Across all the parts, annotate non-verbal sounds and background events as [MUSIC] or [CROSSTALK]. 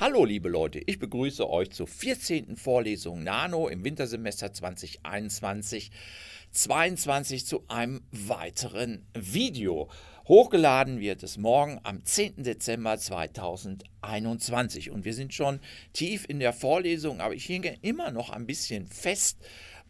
Hallo liebe Leute, ich begrüße euch zur 14. Vorlesung Nano im Wintersemester 2021 22 zu einem weiteren Video. Hochgeladen wird es morgen am 10. Dezember 2021 und wir sind schon tief in der Vorlesung, aber ich hänge immer noch ein bisschen fest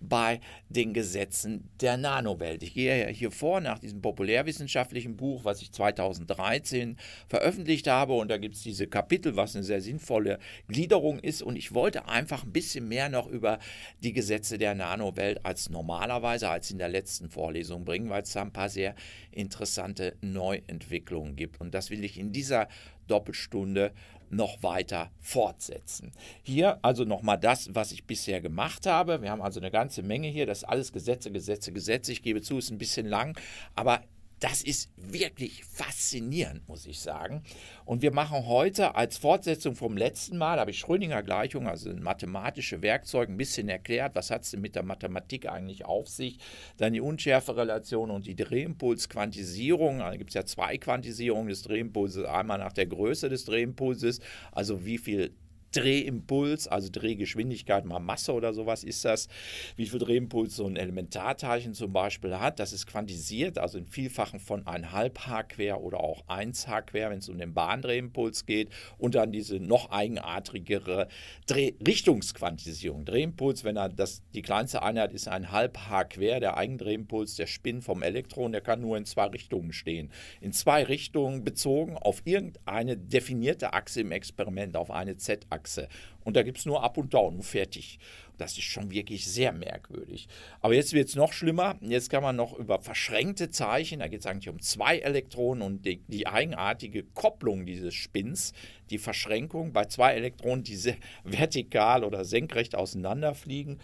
bei den Gesetzen der Nanowelt. Ich gehe ja hier vor nach diesem populärwissenschaftlichen Buch, was ich 2013 veröffentlicht habe. Und da gibt es diese Kapitel, was eine sehr sinnvolle Gliederung ist. Und ich wollte einfach ein bisschen mehr noch über die Gesetze der Nanowelt als normalerweise, als in der letzten Vorlesung bringen, weil es da ein paar sehr interessante Neuentwicklungen gibt. Und das will ich in dieser Doppelstunde noch weiter fortsetzen. Hier also nochmal das, was ich bisher gemacht habe. Wir haben also eine ganze Menge hier. Das ist alles Gesetze, Gesetze, Gesetze. Ich gebe zu, es ist ein bisschen lang, aber das ist wirklich faszinierend, muss ich sagen. Und wir machen heute als Fortsetzung vom letzten Mal, habe ich Schrödinger Gleichung, also mathematische Werkzeuge, ein bisschen erklärt, was hat es denn mit der Mathematik eigentlich auf sich. Dann die Unschärferelation und die Drehimpulsquantisierung. Da gibt es ja zwei Quantisierungen des Drehimpulses. Einmal nach der Größe des Drehimpulses, also wie viel Drehimpuls, also Drehgeschwindigkeit mal Masse oder sowas ist das, wie viel Drehimpuls so ein Elementarteilchen zum Beispiel hat. Das ist quantisiert, also in Vielfachen von 1,5 H quer oder auch 1 H quer, wenn es um den Bahndrehimpuls geht. Und dann diese noch eigenartigere Dreh Richtungsquantisierung. Drehimpuls, wenn er das, die kleinste Einheit ist 1,5 H quer, der Eigendrehimpuls, der Spin vom Elektron, der kann nur in zwei Richtungen stehen. In zwei Richtungen bezogen auf irgendeine definierte Achse im Experiment, auf eine Z-Achse. Achse. Und da gibt es nur Up und Down und fertig. Das ist schon wirklich sehr merkwürdig. Aber jetzt wird es noch schlimmer. Jetzt kann man noch über verschränkte Zeichen, da geht es eigentlich um zwei Elektronen und die, die, eigenartige Kopplung dieses Spins, die Verschränkung bei zwei Elektronen, die [LAUGHS] vertikal oder senkrecht auseinanderfliegen.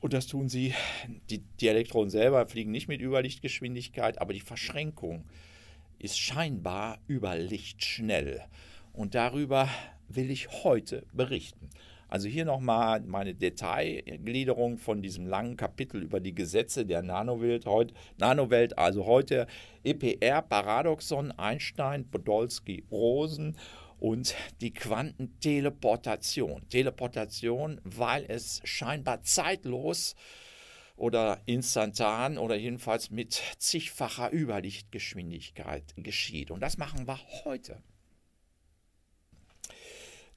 Und das tun sie, die, die Elektronen selber fliegen nicht mit Überlichtgeschwindigkeit, aber die Verschränkung ist scheinbar über Licht schnell. Und darüber will ich heute berichten. Also hier nochmal meine Detailgliederung von diesem langen Kapitel über die Gesetze der Nanowelt, heut, Nanowelt also heute EPR, Paradoxon, Einstein, Podolsky, Rosen und die Quantenteleportation. Teleportation, weil es scheinbar zeitlos oder instantan oder jedenfalls mit zigfacher Überlichtgeschwindigkeit geschieht. Und das machen wir heute.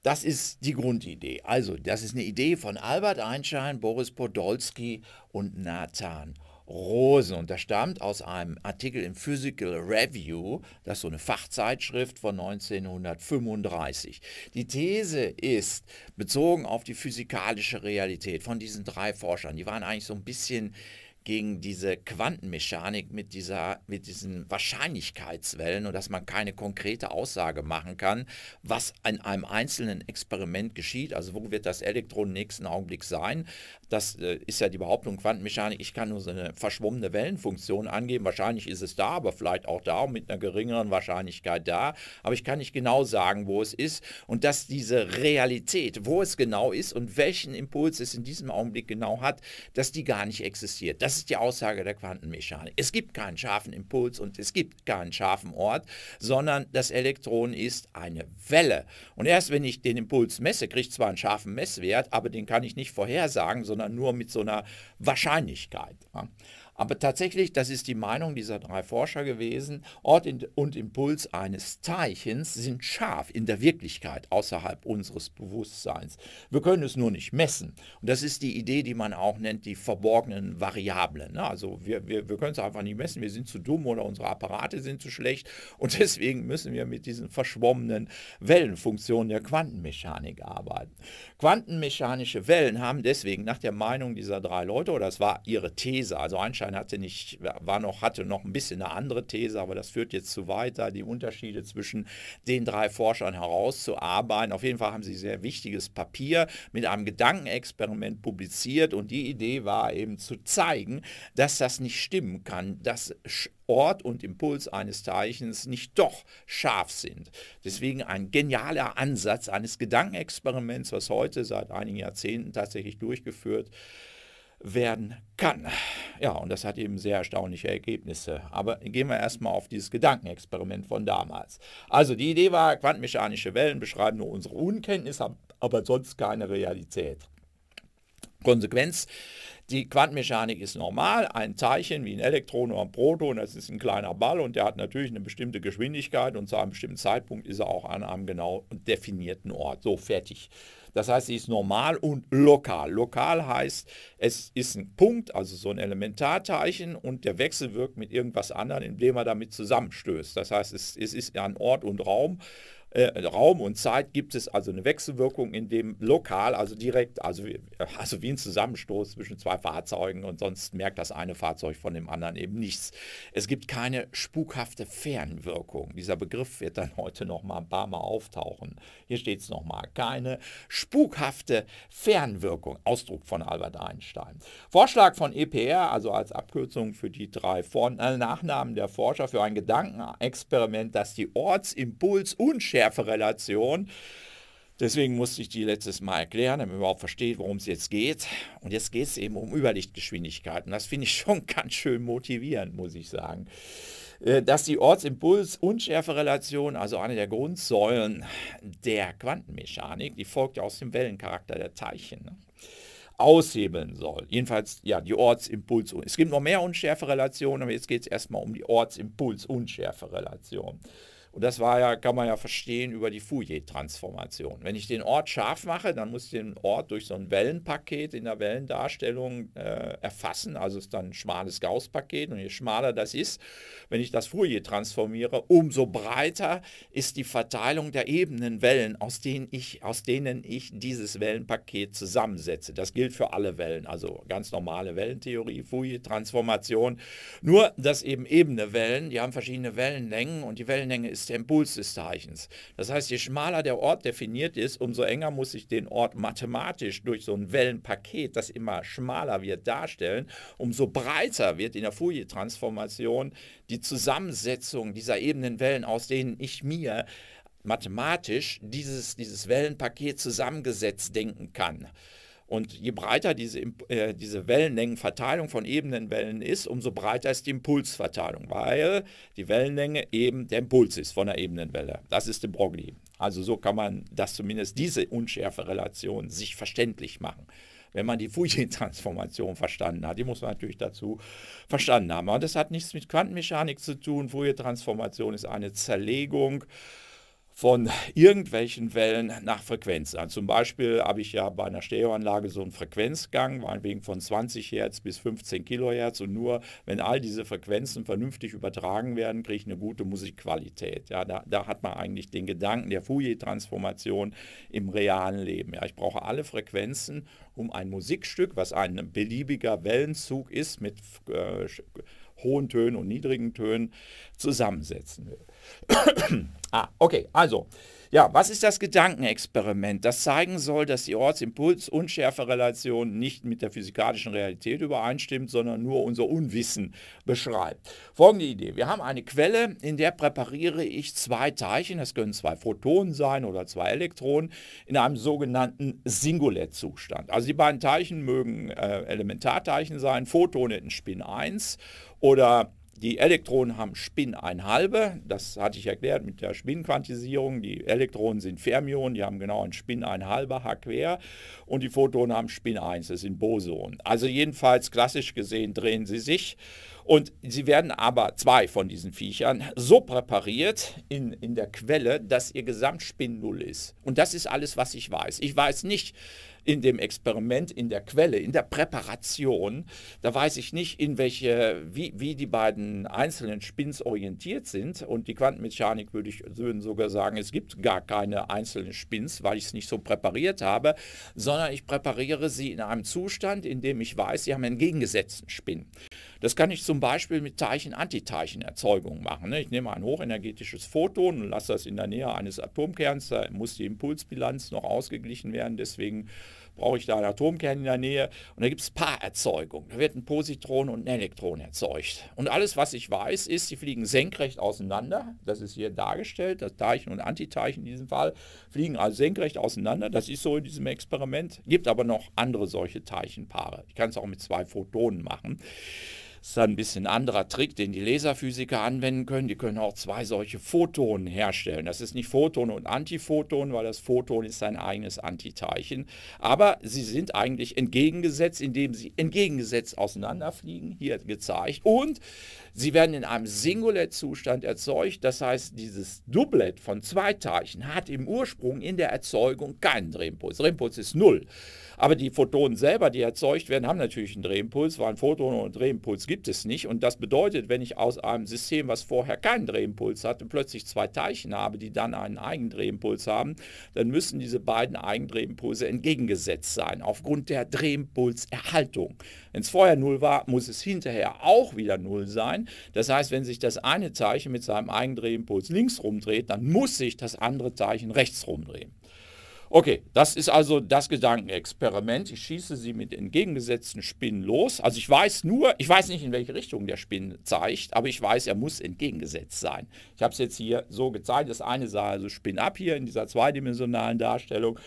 Das ist die Grundidee. Also, das ist eine Idee von Albert Einstein, Boris Podolsky und Nathan Rosen. Und das stammt aus einem Artikel im Physical Review, das ist so eine Fachzeitschrift von 1935. Die These ist, bezogen auf die physikalische Realität von diesen drei Forschern, die waren eigentlich so ein bisschen gegen diese Quantenmechanik mit, dieser, mit diesen Wahrscheinlichkeitswellen und dass man keine konkrete Aussage machen kann, was in einem einzelnen Experiment geschieht. Also wo wird das Elektron nächsten Augenblick sein? Das äh, ist ja die Behauptung Quantenmechanik. Ich kann nur so eine verschwommene Wellenfunktion angeben. Wahrscheinlich ist es da, aber vielleicht auch da und mit einer geringeren Wahrscheinlichkeit da. Aber ich kann nicht genau sagen, wo es ist. Und dass diese Realität, wo es genau ist und welchen Impuls es in diesem Augenblick genau hat, dass die gar nicht existiert. Das ist die Aussage der Quantenmechanik. Es gibt keinen scharfen Impuls und es gibt keinen scharfen Ort, sondern das Elektron ist eine Welle. Und erst wenn ich den Impuls messe, kriege ich zwar einen scharfen Messwert, aber den kann ich nicht vorhersagen, sondern nur mit so einer Wahrscheinlichkeit. Aber tatsächlich, das ist die Meinung dieser drei Forscher gewesen, Ort und Impuls eines Teilchens sind scharf in der Wirklichkeit außerhalb unseres Bewusstseins. Wir können es nur nicht messen. Und das ist die Idee, die man auch nennt, die verborgenen Variablen. Ne? Also wir, wir, wir können es einfach nicht messen, wir sind zu dumm oder unsere Apparate sind zu schlecht. Und [LAUGHS] deswegen müssen wir mit diesen verschwommenen Wellenfunktionen der Quantenmechanik arbeiten. Quantenmechanische Wellen haben deswegen nach der Meinung dieser drei Leute, oder das war ihre These, also Einstein Holstein hatte nicht, war noch, hatte noch ein bisschen eine andere These, aber das führt jetzt zu weiter, die Unterschiede zwischen den drei Forschern herauszuarbeiten. Auf jeden Fall haben sie sehr wichtiges Papier mit einem Gedankenexperiment publiziert und die Idee war eben zu zeigen, dass das nicht stimmen kann, dass Ort und Impuls eines Teilchens nicht doch scharf sind. Deswegen ein genialer Ansatz eines Gedankenexperiments, was heute seit einigen Jahrzehnten tatsächlich durchgeführt wird werden kann. Ja, und das hat eben sehr erstaunliche Ergebnisse. Aber gehen wir erstmal auf dieses Gedankenexperiment von damals. Also die Idee war, quantenmechanische Wellen beschreiben nur unsere Unkenntnis, aber sonst keine Realität. Konsequenz, die Quantenmechanik ist normal, ein Teilchen wie ein Elektron oder ein Proton, das ist ein kleiner Ball und der hat natürlich eine bestimmte Geschwindigkeit und zu einem bestimmten Zeitpunkt ist er auch an einem genau definierten Ort. So fertig. Das heißt, sie ist normal und lokal. Lokal heißt, es ist ein Punkt, also so ein Elementarteilchen und der Wechsel wirkt mit irgendwas anderem, indem er damit zusammenstößt. Das heißt, es, es ist an Ort und Raum äh, Raum und Zeit gibt es also eine Wechselwirkung in dem lokal, also direkt, also, äh, also wie ein Zusammenstoß zwischen zwei Fahrzeugen und sonst merkt das eine Fahrzeug von dem anderen eben nichts. Es gibt keine spukhafte Fernwirkung. Dieser Begriff wird dann heute noch mal ein paar Mal auftauchen. Hier steht es noch mal. Keine spukhafte Fernwirkung. Ausdruck von Albert Einstein. Vorschlag von EPR, also als Abkürzung für die drei Vor äh, Nachnamen der Forscher für ein Gedankenexperiment, das die Ortsimpuls- und Relation. Deswegen musste ich die letztes Mal erklären, damit man überhaupt versteht, worum es jetzt geht. Und jetzt geht es eben um Überlichtgeschwindigkeiten. Das finde ich [LAUGHS] schon ganz schön motivierend, muss ich sagen. Äh, dass die Ortsimpuls-Unschärferelation, also eine der Grundsäulen der Quantenmechanik, die folgt ja aus dem Wellencharakter der Teilchen. Ne? aushebeln soll. Jedenfalls, ja, die Ortsimpuls. Es gibt noch mehr Unschärferelationen, aber jetzt geht es erstmal um die Ortsimpuls-Unschärferelation. relation und das war ja, kann man ja verstehen über die Fourier-Transformation. Wenn ich den Ort scharf mache, dann muss ich den Ort durch so ein Wellenpaket in der Wellendarstellung äh, erfassen. Also ist dann ein schmales Gauss-Paket. Und je schmaler das ist, wenn ich das Fourier transformiere, umso breiter ist die Verteilung der Ebenenwellen, aus denen ich, aus denen ich dieses Wellenpaket zusammensetze. Das gilt für alle Wellen, also ganz normale Wellentheorie, Fourier-Transformation. Nur, dass eben ebene Wellen, die haben verschiedene Wellenlängen und die Wellenlänge ist ist der Impuls des Zeichens. Das heißt, je schmaler der Ort definiert ist, umso enger muss ich den Ort mathematisch durch so ein Wellenpaket, das immer schmaler wird, darstellen. Umso breiter wird in der Fourier-Transformation die Zusammensetzung dieser ebenen Wellen, aus denen ich mir mathematisch dieses, dieses Wellenpaket zusammengesetzt denken kann. Und je breiter diese, äh, diese Wellenlängenverteilung von Ebenenwellen ist, umso breiter ist die Impulsverteilung, weil die Wellenlänge eben der Impuls ist von der Ebenenwelle. Das ist de Broglie. Also so kann man das zumindest diese Unschärferelation sich verständlich machen. Wenn man die Fourier-Transformation verstanden hat, die muss man natürlich dazu verstanden haben. Aber das hat nichts mit Quantenmechanik zu tun. Fourier-Transformation ist eine Zerlegung von irgendwelchen Wellen nach Frequenz an. Zum Beispiel habe ich ja bei einer Stereoanlage so einen Frequenzgang, meinetwegen von 20 Hertz bis 15 Kilohertz. Und nur wenn all diese Frequenzen vernünftig übertragen werden, kriege ich eine gute Musikqualität. Ja, da, da hat man eigentlich den Gedanken der Fourier-Transformation im realen Leben. Ja, ich brauche alle Frequenzen, um ein Musikstück, was ein beliebiger Wellenzug ist, mit äh, hohen Tönen und niedrigen Tönen zusammensetzen will ah, okay, also. Ja, was ist das Gedankenexperiment, das zeigen soll, dass die Ortsimpuls-Unschärferelation nicht mit der physikalischen Realität übereinstimmt, sondern nur unser Unwissen beschreibt? Folgende Idee. Wir haben eine Quelle, in der präpariere ich zwei Teilchen, das können zwei Photonen sein oder zwei Elektronen, in einem sogenannten Singulärzustand. Also die beiden Teilchen mögen äh, Elementarteilchen sein, Photonen in Spin 1 oder die Elektronen haben Spin 1,5, das hatte ich erklärt mit der spin Die Elektronen sind Fermionen, die haben genau ein Spin 1,5 H quer und die Photonen haben Spin 1, das sind Bosonen. Also jedenfalls klassisch gesehen drehen sie sich und sie werden aber zwei von diesen Viechern so präpariert in, in der Quelle, dass ihr Gesamtspin 0 ist. Und das ist alles, was ich weiß. Ich weiß nicht, in dem Experiment, in der Quelle, in der Präparation. Da weiß ich nicht, in welche, wie, wie die beiden einzelnen Spins orientiert sind. Und die Quantenmechanik würde ich würden sogar sagen, es gibt gar keine einzelnen Spins, weil ich es nicht so präpariert habe, sondern ich präpariere sie in einem Zustand, in dem ich weiß, sie haben einen gegengesetzten Spin. Das kann ich zum Beispiel mit Teilchen-Antiteilchen-Erzeugung machen. Ne? Ich nehme ein hochenergetisches Photon und lasse das in der Nähe eines Atomkerns, da muss die Impulsbilanz noch ausgeglichen werden, deswegen brauche ich da einen Atomkern in der Nähe. Und da gibt es Paarerzeugung. Da wird ein Positron und ein Elektron erzeugt. Und alles, was ich weiß, ist, sie fliegen senkrecht auseinander. Das ist hier dargestellt. Das Teilchen und Antiteilchen in diesem Fall fliegen also senkrecht auseinander. Das ist so in diesem Experiment. Gibt aber noch andere solche Teilchenpaare. Ich kann es auch mit zwei Photonen machen. Das ist ein bisschen ein anderer Trick, den die Laserphysiker anwenden können. Die können auch zwei solche Photonen herstellen. Das ist nicht Photon und Antiphoton, weil das Photon ist sein eigenes Antiteilchen. Aber sie sind eigentlich entgegengesetzt, indem sie entgegengesetzt auseinanderfliegen, hier gezeigt. Und sie werden in einem Singulät-Zustand erzeugt. Das heißt, dieses Doublet von zwei Teilchen hat im Ursprung in der Erzeugung keinen Drehimpuls. Drehimpuls ist null. Aber die Photonen selber, die erzeugt werden, haben natürlich einen Drehimpuls, weil ein Photon ohne Drehimpuls gibt es nicht. Und das bedeutet, wenn ich aus einem System, was vorher keinen Drehimpuls hatte, plötzlich zwei Teilchen habe, die dann einen Eigendrehimpuls haben, dann müssen diese beiden Eigendrehimpulse entgegengesetzt sein, aufgrund der Drehimpulserhaltung. Wenn es vorher null war, muss es hinterher auch wieder null sein. Das heißt, wenn sich das eine Teilchen mit seinem Eigendrehimpuls links rumdreht, dann muss sich das andere Teilchen rechts rumdrehen. Okay, das ist also das Gedankenexperiment. Ich schieße sie mit entgegengesetzten Spinnen los. Also ich weiß nur, ich weiß nicht, in welche Richtung der Spin zeigt, aber ich weiß, er muss entgegengesetzt sein. Ich habe es jetzt hier so gezeigt. Das eine sah also Spin ab hier in dieser zweidimensionalen Darstellung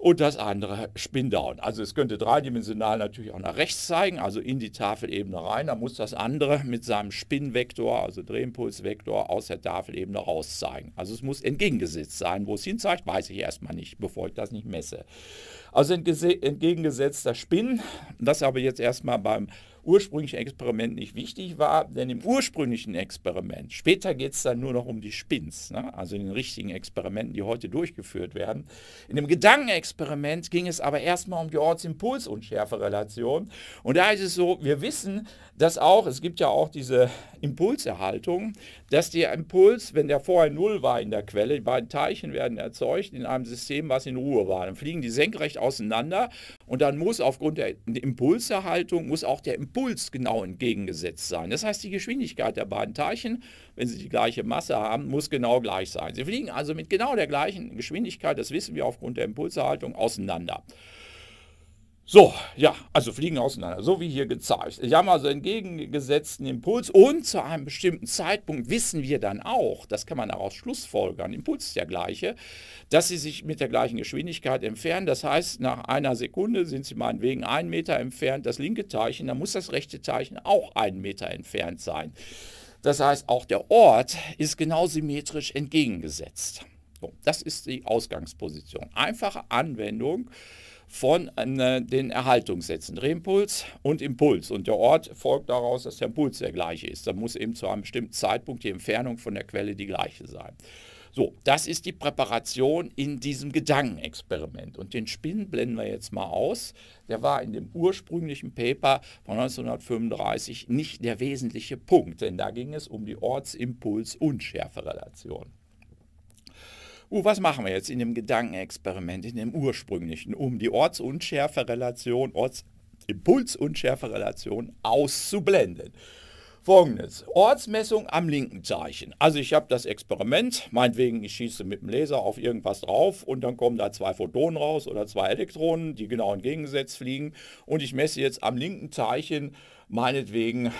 und das andere spin down. Also es könnte dreidimensional natürlich auch nach rechts zeigen, also in die Tafelebene rein, Da muss das andere mit seinem Spin-Vektor, also Drehimpulsvektor, aus der Tafelebene raus zeigen. Also es muss entgegengesetzt sein. Wo es hinzeigt, weiß ich erstmal nicht, bevor ich das nicht messe. Also entgegengesetzter Spin, das aber jetzt erstmal beim ursprünglichen Experiment nicht wichtig war, denn im ursprünglichen Experiment, später geht es dann nur noch um die Spins, ne? also in den richtigen Experimenten, die heute durchgeführt werden. In dem Gedankenexperiment ging es aber erstmal um die Ortsimpulsunschärferelation. Und da ist es so, wir wissen, dass auch, es gibt ja auch diese Impulserhaltung, dass der Impuls, wenn der vorher null war in der Quelle, die beiden Teilchen werden erzeugt in einem System, was in Ruhe war. Dann fliegen die senkrecht auseinander und dann muss aufgrund der Impulserhaltung, muss auch der Impuls Impuls genau entgegengesetzt sein. Das heißt, die Geschwindigkeit der beiden Teilchen, wenn sie die gleiche Masse haben, muss genau gleich sein. Sie fliegen also mit genau der gleichen Geschwindigkeit, das wissen wir aufgrund der Impulserhaltung, auseinander. So, ja, also fliegen auseinander, so wie hier gezeigt. Ich habe also entgegengesetzten Impuls und zu einem bestimmten Zeitpunkt wissen wir dann auch, das kann man daraus schlussfolgern, Impuls ist der gleiche, dass sie sich mit der gleichen Geschwindigkeit entfernen. Das heißt, nach einer Sekunde sind sie meinetwegen einen Meter entfernt, das linke Teilchen, dann muss das rechte Teilchen auch einen Meter entfernt sein. Das heißt, auch der Ort ist genau symmetrisch entgegengesetzt. So, das ist die Ausgangsposition. Einfache Anwendung von äh, ne, den Erhaltungssätzen, Drehimpuls und Impuls. Und der Ort folgt daraus, dass der Impuls der gleiche ist. Da muss eben zu einem bestimmten Zeitpunkt die Entfernung von der Quelle die gleiche sein. So, das ist die Präparation in diesem Gedankenexperiment. Und den Spin blenden wir jetzt mal aus. Der war in dem ursprünglichen Paper von 1935 nicht der wesentliche Punkt, denn da ging es um die Ortsimpuls-Unschärferelation uh, was machen wir jetzt in dem Gedankenexperiment, in dem ursprünglichen, um die Ortsunschärferelation, Ortsimpulsunschärferelation auszublenden. Folgendes, Ortsmessung am linken Zeichen. Also ich habe das Experiment, meinetwegen ich schieße mit dem Laser auf irgendwas drauf und dann kommen da zwei Photonen raus oder zwei Elektronen, die genau entgegengesetzt fliegen und ich messe jetzt am linken Zeichen meinetwegen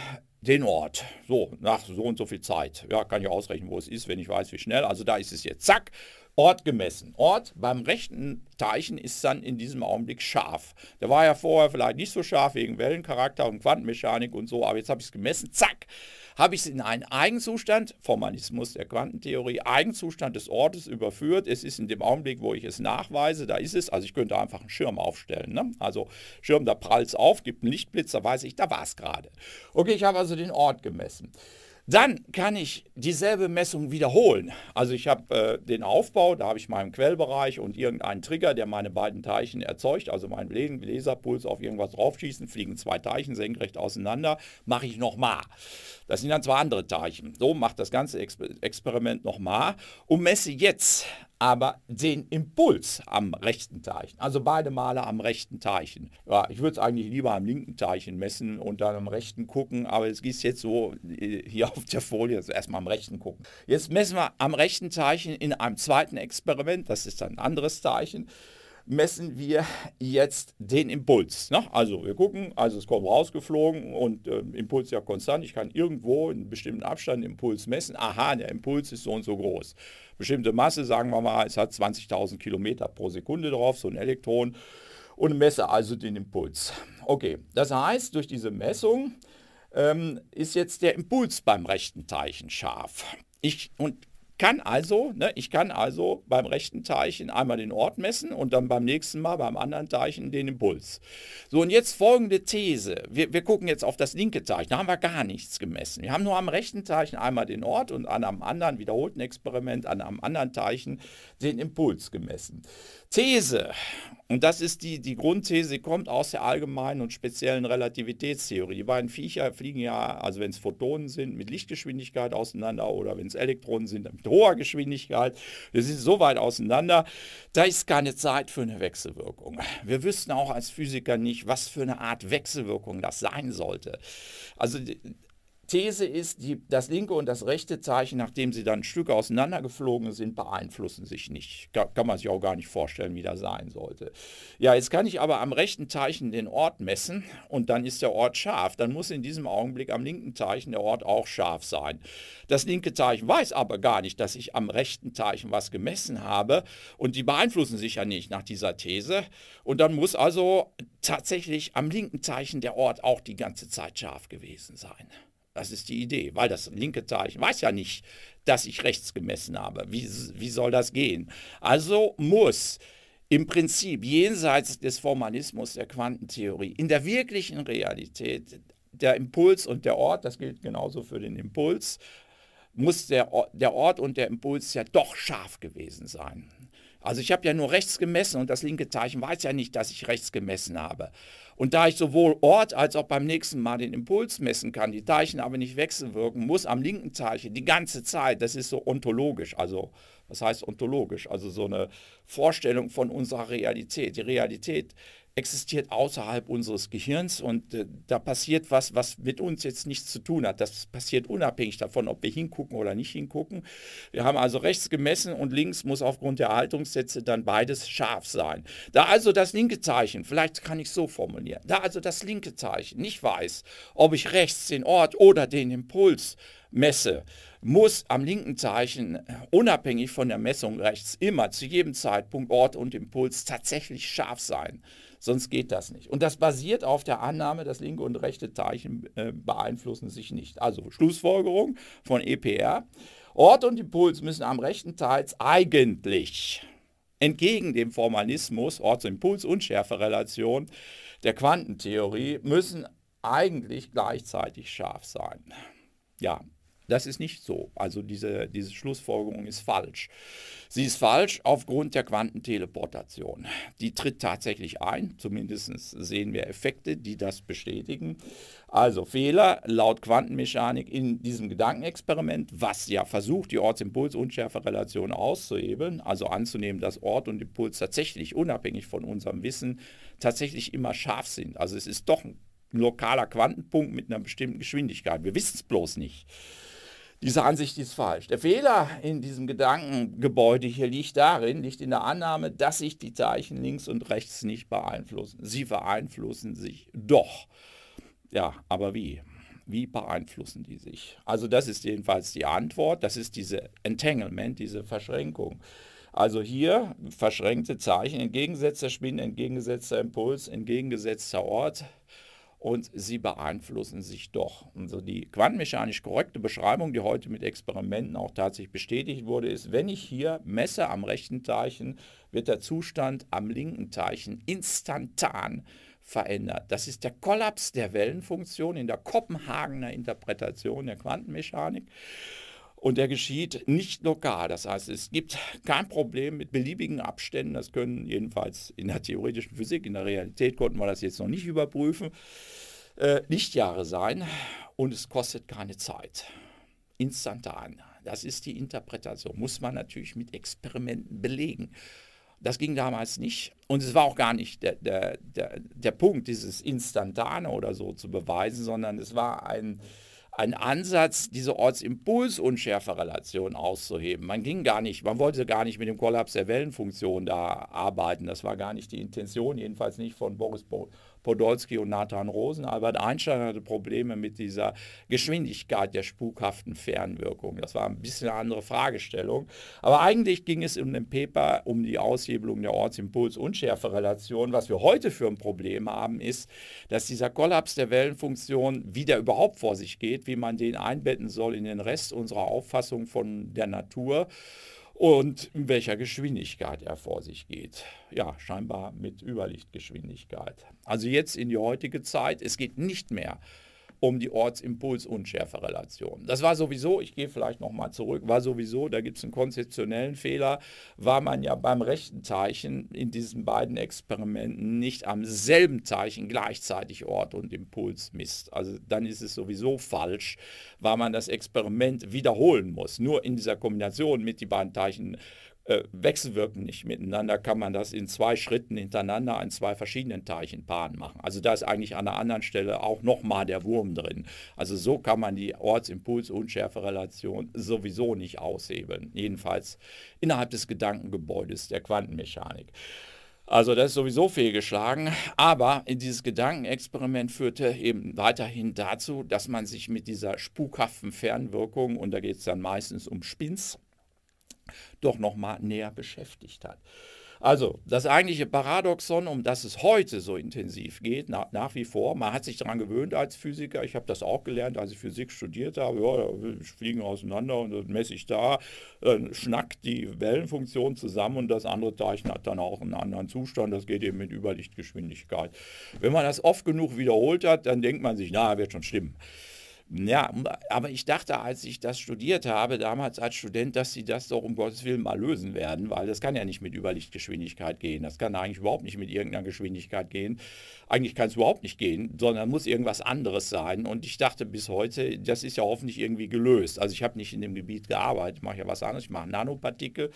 den Ort. So, nach so und so viel Zeit. Ja, kann ich ausrechnen, wo es ist, wenn ich weiß, wie schnell. Also da ist es jetzt, zack. Ort gemessen. Ort beim rechten Teilchen ist dann in diesem Augenblick scharf. Der war ja vorher vielleicht nicht so scharf wegen Wellencharakter und Quantenmechanik und so, aber jetzt habe ich es gemessen, zack, habe ich es in einen Eigenzustand, Formalismus der Quantentheorie, Eigenzustand des Ortes überführt. Es ist in dem Augenblick, wo ich es nachweise, da ist es, also ich könnte einfach einen Schirm aufstellen. Ne? Also Schirm, da prallt es auf, gibt einen Lichtblitz, da weiß ich, da war es gerade. Okay, ich habe also den Ort gemessen. Dann kann ich dieselbe Messung wiederholen. Also ich habe äh, den Aufbau, da habe ich meinen Quellbereich und irgendeinen Trigger, der meine beiden Teilchen erzeugt, also meinen Laserpuls auf irgendwas draufschießen, fliegen zwei Teilchen senkrecht auseinander, mache ich nochmal. Das sind dann zwei andere Teilchen. So macht das ganze Exper Experiment nochmal und messe jetzt aber den Impuls am rechten Teilchen. Also beide Male am rechten Teilchen. Ja, ich würde es eigentlich lieber am linken Teilchen messen und dann am rechten gucken, aber es ist jetzt so äh, hier auf der Folie, also erstmal am rechten gucken. Jetzt messen wir am rechten Teilchen in einem zweiten Experiment, das ist ein anderes Teilchen messen wir jetzt den Impuls. Ne? Also wir gucken, also es kommt rausgeflogen und äh, Impuls ja konstant. Ich kann irgendwo in bestimmten Abstand Impuls messen. Aha, der Impuls ist so und so groß. Bestimmte Masse, sagen wir mal, es hat 20.000 Kilometer pro Sekunde drauf, so ein Elektron. Und messe also den Impuls. Okay, das heißt, durch diese Messung ähm, ist jetzt der Impuls beim rechten Teilchen scharf. Ich, und kann also, ne, ich kann also beim rechten Teilchen einmal den Ort messen und dann beim nächsten Mal beim anderen Teilchen den Impuls. So, und jetzt folgende These. Wir, wir gucken jetzt auf das linke Teilchen. Da haben wir gar nichts gemessen. Wir haben nur am rechten Teilchen einmal den Ort und an einem anderen wiederholten Experiment, an einem anderen Teilchen den Impuls gemessen. These. Und das ist die, die Grundthese, kommt aus der allgemeinen und speziellen Relativitätstheorie. Die beiden Viecher fliegen ja, also wenn es Photonen sind, mit Lichtgeschwindigkeit auseinander oder wenn es Elektronen sind, mit hoher Geschwindigkeit. Wir sind so weit auseinander, da ist keine Zeit für eine Wechselwirkung. Wir wüssten auch als Physiker nicht, was für eine Art Wechselwirkung das sein sollte. Also These ist, die, das linke und das rechte Zeichen, nachdem sie dann ein Stück auseinandergeflogen sind, beeinflussen sich nicht. Kann, kann man sich auch gar nicht vorstellen, wie das sein sollte. Ja, jetzt kann ich aber am rechten Zeichen den Ort messen und dann ist der Ort scharf. Dann muss in diesem Augenblick am linken Zeichen der Ort auch scharf sein. Das linke Zeichen weiß aber gar nicht, dass ich am rechten Zeichen was gemessen habe und die beeinflussen sich ja nicht nach dieser These. Und dann muss also tatsächlich am linken Zeichen der Ort auch die ganze Zeit scharf gewesen sein. Das ist die Idee, weil das linke Zeichen weiß ja nicht, dass ich rechts gemessen habe. Wie, wie soll das gehen? Also muss im Prinzip jenseits des Formalismus der Quantentheorie in der wirklichen Realität der Impuls und der Ort, das gilt genauso für den Impuls, muss der, der Ort und der Impuls ja doch scharf gewesen sein. Also ich habe ja nur rechts gemessen und das linke Teilchen weiß ja nicht, dass ich rechts gemessen habe. Und da ich sowohl Ort als auch beim nächsten Mal den Impuls messen kann, die Teilchen aber nicht wechselwirken, muss am linken Teilchen die ganze Zeit, das ist so ontologisch, also was heißt ontologisch, also so eine Vorstellung von unserer Realität. Die Realität existiert außerhalb unseres Gehirns und äh, da passiert was, was mit uns jetzt nichts zu tun hat. Das passiert unabhängig davon, ob wir hingucken oder nicht hingucken. Wir haben also rechts gemessen und links muss aufgrund der Haltungssätze dann beides scharf sein. Da also das linke Zeichen, vielleicht kann ich so formulieren, da also das linke Zeichen nicht weiß, ob ich rechts den Ort oder den Impuls messe, muss am linken Zeichen äh, unabhängig von der Messung rechts immer zu jedem Zeitpunkt Ort und Impuls tatsächlich scharf sein. Sonst geht das nicht. Und das basiert auf der Annahme, dass linke und rechte Teilchen äh, beeinflussen sich nicht. Also Schlussfolgerung von EPR. Ort und Impuls müssen am rechten Teils eigentlich entgegen dem Formalismus, orts impuls Schärferelation der Quantentheorie, müssen eigentlich gleichzeitig scharf sein. Ja, das ist nicht so. Also diese, diese Schlussfolgerung ist falsch. Sie ist falsch aufgrund der Quantenteleportation. Die tritt tatsächlich ein. Zumindest sehen wir Effekte, die das bestätigen. Also Fehler laut Quantenmechanik in diesem Gedankenexperiment, was ja versucht, die Ortsimpuls-Unschärfe-Relation auszuhebeln, also anzunehmen, dass Ort und Impuls tatsächlich unabhängig von unserem Wissen tatsächlich immer scharf sind. Also es ist doch ein lokaler Quantenpunkt mit einer bestimmten Geschwindigkeit. Wir wissen es bloß nicht. Diese Ansicht ist falsch. Der Fehler in diesem Gedankengebäude hier liegt darin, liegt in der Annahme, dass sich die Zeichen links und rechts nicht beeinflussen. Sie beeinflussen sich doch. Ja, aber wie? Wie beeinflussen die sich? Also das ist jedenfalls die Antwort. Das ist diese Entanglement, diese Verschränkung. Also hier verschränkte Zeichen, entgegengesetzter Spin, entgegengesetzter Impuls, entgegengesetzter Ort, und sie beeinflussen sich doch. Also die quantenmechanisch korrekte Beschreibung, die heute mit Experimenten auch tatsächlich bestätigt wurde, ist, wenn ich hier messe am rechten Teilchen, wird der Zustand am linken Teilchen instantan verändert. Das ist der Kollaps der Wellenfunktion in der Kopenhagener Interpretation der Quantenmechanik. Und der geschieht nicht lokal. Das heißt, es gibt kein Problem mit beliebigen Abständen. Das können jedenfalls in der theoretischen Physik, in der Realität konnten wir das jetzt noch nicht überprüfen, äh, Lichtjahre sein. Und es kostet keine Zeit. Instantan. Das ist die Interpretation. Muss man natürlich mit Experimenten belegen. Das ging damals nicht. Und es war auch gar nicht der, der, der, der Punkt, dieses Instantane oder so zu beweisen, sondern es war ein ein Ansatz, diese Ortsimpulsunschärferelation auszuheben. Man ging gar nicht, man wollte gar nicht mit dem Kollaps der Wellenfunktion da arbeiten. Das war gar nicht die Intention, jedenfalls nicht von Boris Bo Podolski und Nathan Rosen. Albert Einstein hatte Probleme mit dieser Geschwindigkeit der spukhaften Fernwirkung. Das war ein bisschen eine andere Fragestellung. Aber eigentlich ging es in dem Paper um die Aushebelung der Ortsimpuls-Unschärferelation. Was wir heute für ein Problem haben, ist, dass dieser Kollaps der Wellenfunktion wieder überhaupt vor sich geht, wie man den einbetten soll in den Rest unserer Auffassung von der Natur und in welcher Geschwindigkeit er vor sich geht. Ja, scheinbar mit Überlichtgeschwindigkeit. Also jetzt in die heutige Zeit, es geht nicht mehr um die Ortsimpulsunschärferelation. Das war sowieso, ich gehe vielleicht nochmal zurück, war sowieso, da gibt es einen konzeptionellen Fehler, war man ja beim rechten Teilchen in diesen beiden Experimenten nicht am selben Teilchen gleichzeitig Ort und Impuls misst. Also dann ist es sowieso falsch, weil man das Experiment wiederholen muss. Nur in dieser Kombination mit den beiden Teilchen äh, wechselwirken nicht miteinander, kann man das in zwei Schritten hintereinander an zwei verschiedenen Teilchenpaaren machen. Also da ist eigentlich an einer anderen Stelle auch nochmal der Wurm drin. Also so kann man die Ortsimpuls-Unschärfe-Relation sowieso nicht aushebeln, jedenfalls innerhalb des Gedankengebäudes der Quantenmechanik. Also das ist sowieso fehlgeschlagen. Aber dieses Gedankenexperiment führte eben weiterhin dazu, dass man sich mit dieser spukhaften Fernwirkung, und da geht es dann meistens um Spins, doch nochmal näher beschäftigt hat. Also, das eigentliche Paradoxon, um das es heute so intensiv geht, na, nach wie vor, man hat sich daran gewöhnt als Physiker, ich habe das auch gelernt, als ich Physik studiert habe, ja, fliegen auseinander und das messe ich da, äh, schnackt die Wellenfunktion zusammen und das andere Teilchen hat dann auch einen anderen Zustand, das geht eben mit Überlichtgeschwindigkeit. Wenn man das oft genug wiederholt hat, dann denkt man sich, na, wird schon stimmen. Ja, aber ich dachte, als ich das studiert habe, damals als Student, dass sie das doch um Gottes Willen mal lösen werden, weil das kann ja nicht mit Überlichtgeschwindigkeit gehen. Das kann eigentlich überhaupt nicht mit irgendeiner Geschwindigkeit gehen eigentlich kann es überhaupt nicht gehen, sondern muss irgendwas anderes sein. Und ich dachte bis heute, das ist ja hoffentlich irgendwie gelöst. Also ich habe nicht in dem Gebiet gearbeitet, mache ja was anderes, ich mache Nanopartikel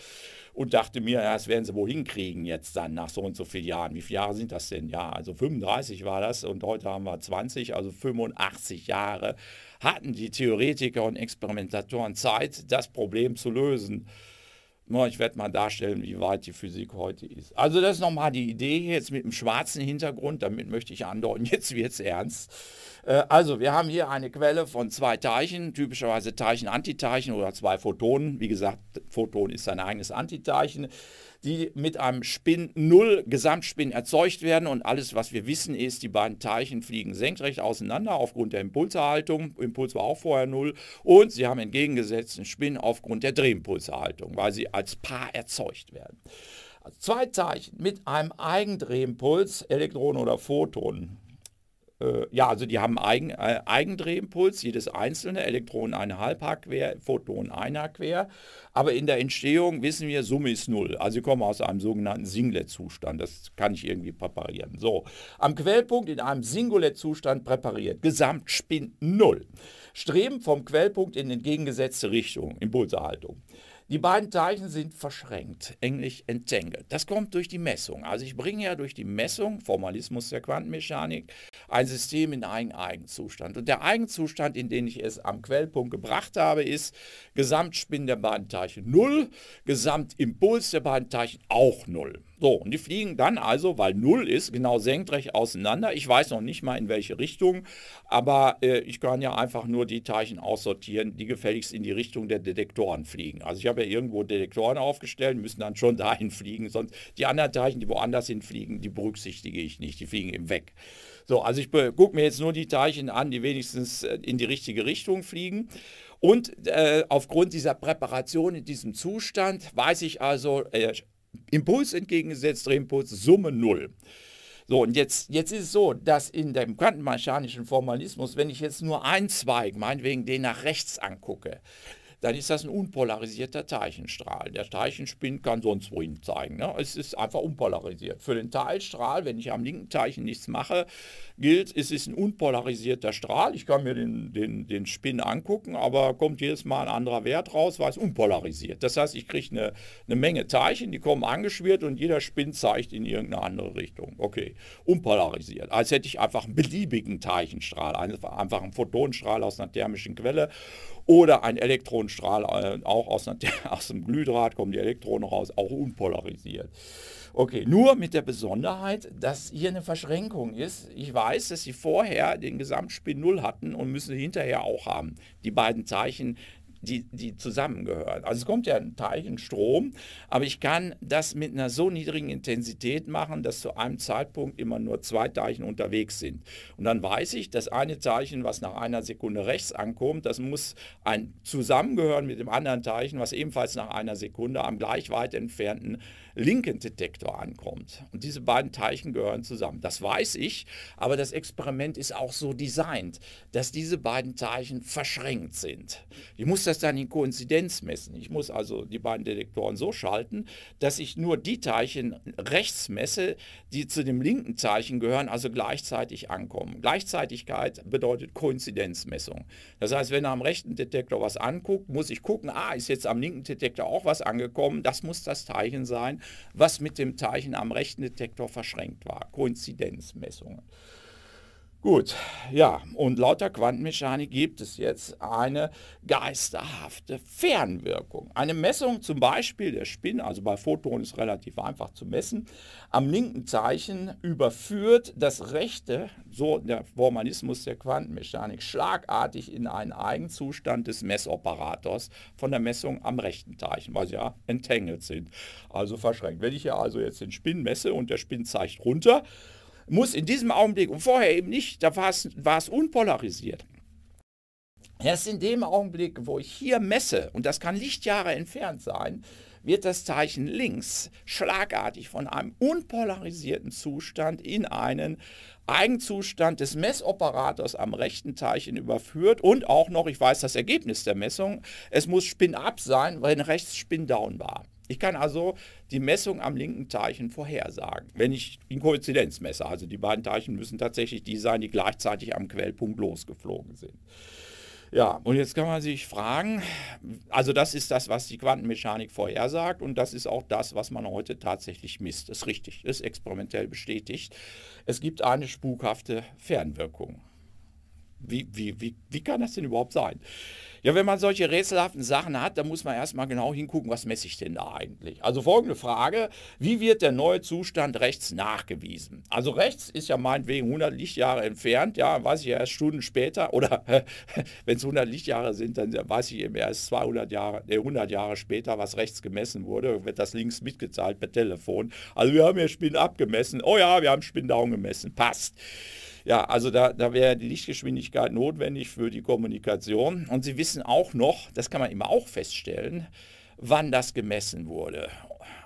und dachte mir, ja, das werden sie wohl hinkriegen jetzt dann nach so und so vielen Jahren. Wie viele Jahre sind das denn? Ja, also 35 war das und heute haben wir 20, also 85 Jahre hatten die Theoretiker und Experimentatoren Zeit, das Problem zu lösen. Ich werde mal darstellen, wie weit die Physik heute ist. Also das ist nochmal die Idee hier jetzt mit dem schwarzen Hintergrund. Damit möchte ich andeuten, [LAUGHS] jetzt wird es ernst. Äh, also wir haben hier eine Quelle von zwei Teilchen, typischerweise Teilchen, Antiteilchen oder zwei Photonen. Wie gesagt, Photon ist sein eigenes Antiteilchen die mit einem Spin 0 Gesamtspin erzeugt werden. Und alles, was wir wissen, ist, die beiden Teilchen fliegen senkrecht auseinander aufgrund der Impulserhaltung. Impuls war auch vorher 0. Und sie haben entgegengesetzten Spin aufgrund der Drehimpulserhaltung, weil sie als Paar erzeugt werden. Also zwei Teilchen mit einem Eigendrehimpuls, Elektronen oder Photonen, äh, ja, also die haben Eigen, äh, Eigendrehimpuls, jedes einzelne, Elektronen eine quer, Photonen ein quer. Aber in der Entstehung wissen wir, Summe ist Null. Also sie kommen aus einem sogenannten Singlet-Zustand. Das kann ich irgendwie präparieren. So, am Quellpunkt in einem Singlet-Zustand präpariert. Gesamtspin Null. Streben vom Quellpunkt in entgegengesetzte Richtung, Impulserhaltung. Die beiden Teilchen sind verschränkt, englisch entangled. Das kommt durch die Messung. Also ich bringe ja durch die Messung, Formalismus der Quantenmechanik, ein System in einen Eigenzustand. Und der Eigenzustand, in den ich es am Quellpunkt gebracht habe, ist Gesamtspin der beiden Teilchen 0, Gesamtimpuls der beiden Teilchen auch 0. So, und die fliegen dann also, weil Null ist, genau senkrecht auseinander. Ich weiß noch nicht mal in welche Richtung, aber äh, ich kann ja einfach nur die Teilchen aussortieren, die gefälligst in die Richtung der Detektoren fliegen. Also ich habe ja irgendwo Detektoren aufgestellt, müssen dann schon [LAUGHS] dahin fliegen, sonst die anderen Teilchen, die woanders hinfliegen, die berücksichtige ich nicht, die fliegen eben weg. So, also ich gucke mir jetzt nur die Teilchen an, die wenigstens äh, in die richtige Richtung fliegen. Und äh, aufgrund dieser Präparation in diesem Zustand weiß ich also, äh, Impuls entgegengesetzt, Drehimpuls, Summe 0. So, und jetzt, jetzt ist es so, dass in dem quantenmechanischen Formalismus, wenn ich jetzt nur einen Zweig, meinetwegen den nach rechts angucke, dann ist das ein unpolarisierter Teilchenstrahl. Der Teilchenspin kann sonst wohin zeigen. Ne? Es ist einfach unpolarisiert. Für den Teilstrahl, wenn ich am linken Teilchen nichts mache, gilt, es ist ein unpolarisierter Strahl. Ich kann mir den, den, den Spin angucken, aber kommt jedes Mal ein anderer Wert raus, weil es unpolarisiert. Das heißt, ich kriege eine, eine Menge Teilchen, die kommen angeschwirrt und jeder Spin zeigt in irgendeine andere Richtung. Okay, unpolarisiert. Als hätte ich einfach einen beliebigen Teilchenstrahl, einfach einen Photonstrahl aus einer thermischen Quelle oder einen Elektronstrahl Strahl, äh, auch aus, einer, [LAUGHS] aus dem Glühdraht kommen die Elektronen raus, auch unpolarisiert. Okay, nur mit der Besonderheit, dass hier eine Verschränkung ist. Ich weiß, dass sie vorher den Gesamtspin 0 hatten und müssen sie hinterher auch haben. Die beiden Zeichen die, die zusammengehören. Also es kommt ja ein Teilchen Strom, aber ich kann das mit einer so niedrigen Intensität machen, dass zu einem Zeitpunkt immer nur zwei Teilchen unterwegs sind. Und dann weiß ich, das eine Teilchen, was nach einer Sekunde rechts ankommt, das muss ein zusammengehören mit dem anderen Teilchen, was ebenfalls nach einer Sekunde am gleich weit entfernten linken Detektor ankommt. Und diese beiden Teilchen gehören zusammen. Das weiß ich, aber das Experiment ist auch so designt, dass diese beiden Teilchen verschränkt sind. Ich muss das dann in Koinzidenz messen. Ich muss also die beiden Detektoren so schalten, dass ich nur die Teilchen rechts messe, die zu dem linken Teilchen gehören, also gleichzeitig ankommen. Gleichzeitigkeit bedeutet Koinzidenzmessung. Das heißt, wenn er am rechten Detektor was anguckt, muss ich gucken, ah, ist jetzt am linken Detektor auch was angekommen, das muss das Teilchen sein, was mit dem Teilchen am rechten Detektor verschränkt war, Koinzidenzmessungen. Gut, ja, und lauter Quantenmechanik gibt es jetzt eine geisterhafte Fernwirkung. Eine Messung zum Beispiel der Spin, also bei Photonen ist relativ einfach zu messen, am linken Zeichen überführt das rechte, so der Formalismus der Quantenmechanik, schlagartig in einen Eigenzustand des Messoperators von der Messung am rechten Zeichen, weil sie ja entangled sind, also verschränkt. Wenn ich ja also jetzt den Spin messe und der Spin zeigt runter, muss in diesem Augenblick und vorher eben nicht, da war es, unpolarisiert. Erst in dem Augenblick, wo ich hier messe, und das kann Lichtjahre entfernt sein, wird das Zeichen links schlagartig von einem unpolarisierten Zustand in einen Eigenzustand des Messoperators am rechten Teilchen überführt und auch noch, ich weiß das Ergebnis der Messung, es muss Spin-up sein, wenn rechts Spin-down war. Ich kann also die Messung am linken Teilchen vorhersagen, wenn ich in Koinzidenz messe. Also die beiden Teilchen müssen tatsächlich die sein, die gleichzeitig am Quellpunkt losgeflogen sind. Ja, und jetzt kann man sich fragen, also das ist das, was die Quantenmechanik vorhersagt und das ist auch das, was man heute tatsächlich misst. Das ist richtig, das ist experimentell bestätigt. Es gibt eine spukhafte Fernwirkung wie, wie, wie, wie kann das denn überhaupt sein? Ja, wenn man solche rätselhaften Sachen hat, dann muss man erstmal genau hingucken, was messe ich denn da eigentlich? Also folgende Frage, wie wird der neue Zustand rechts nachgewiesen? Also rechts ist ja meinetwegen 100 Lichtjahre entfernt, ja, weiß ich erst Stunden später oder wenn es 100 Lichtjahre sind, dann weiß ich eben erst 200 Jahre, nee, 100 Jahre später, was rechts gemessen wurde, wird das links mitgezahlt per Telefon. Also wir haben hier Spin abgemessen, oh ja, wir haben Spin down gemessen, passt. Ja, also da, da wäre die Lichtgeschwindigkeit notwendig für die Kommunikation. Und Sie wissen auch noch, das kann man immer auch feststellen, wann das gemessen wurde.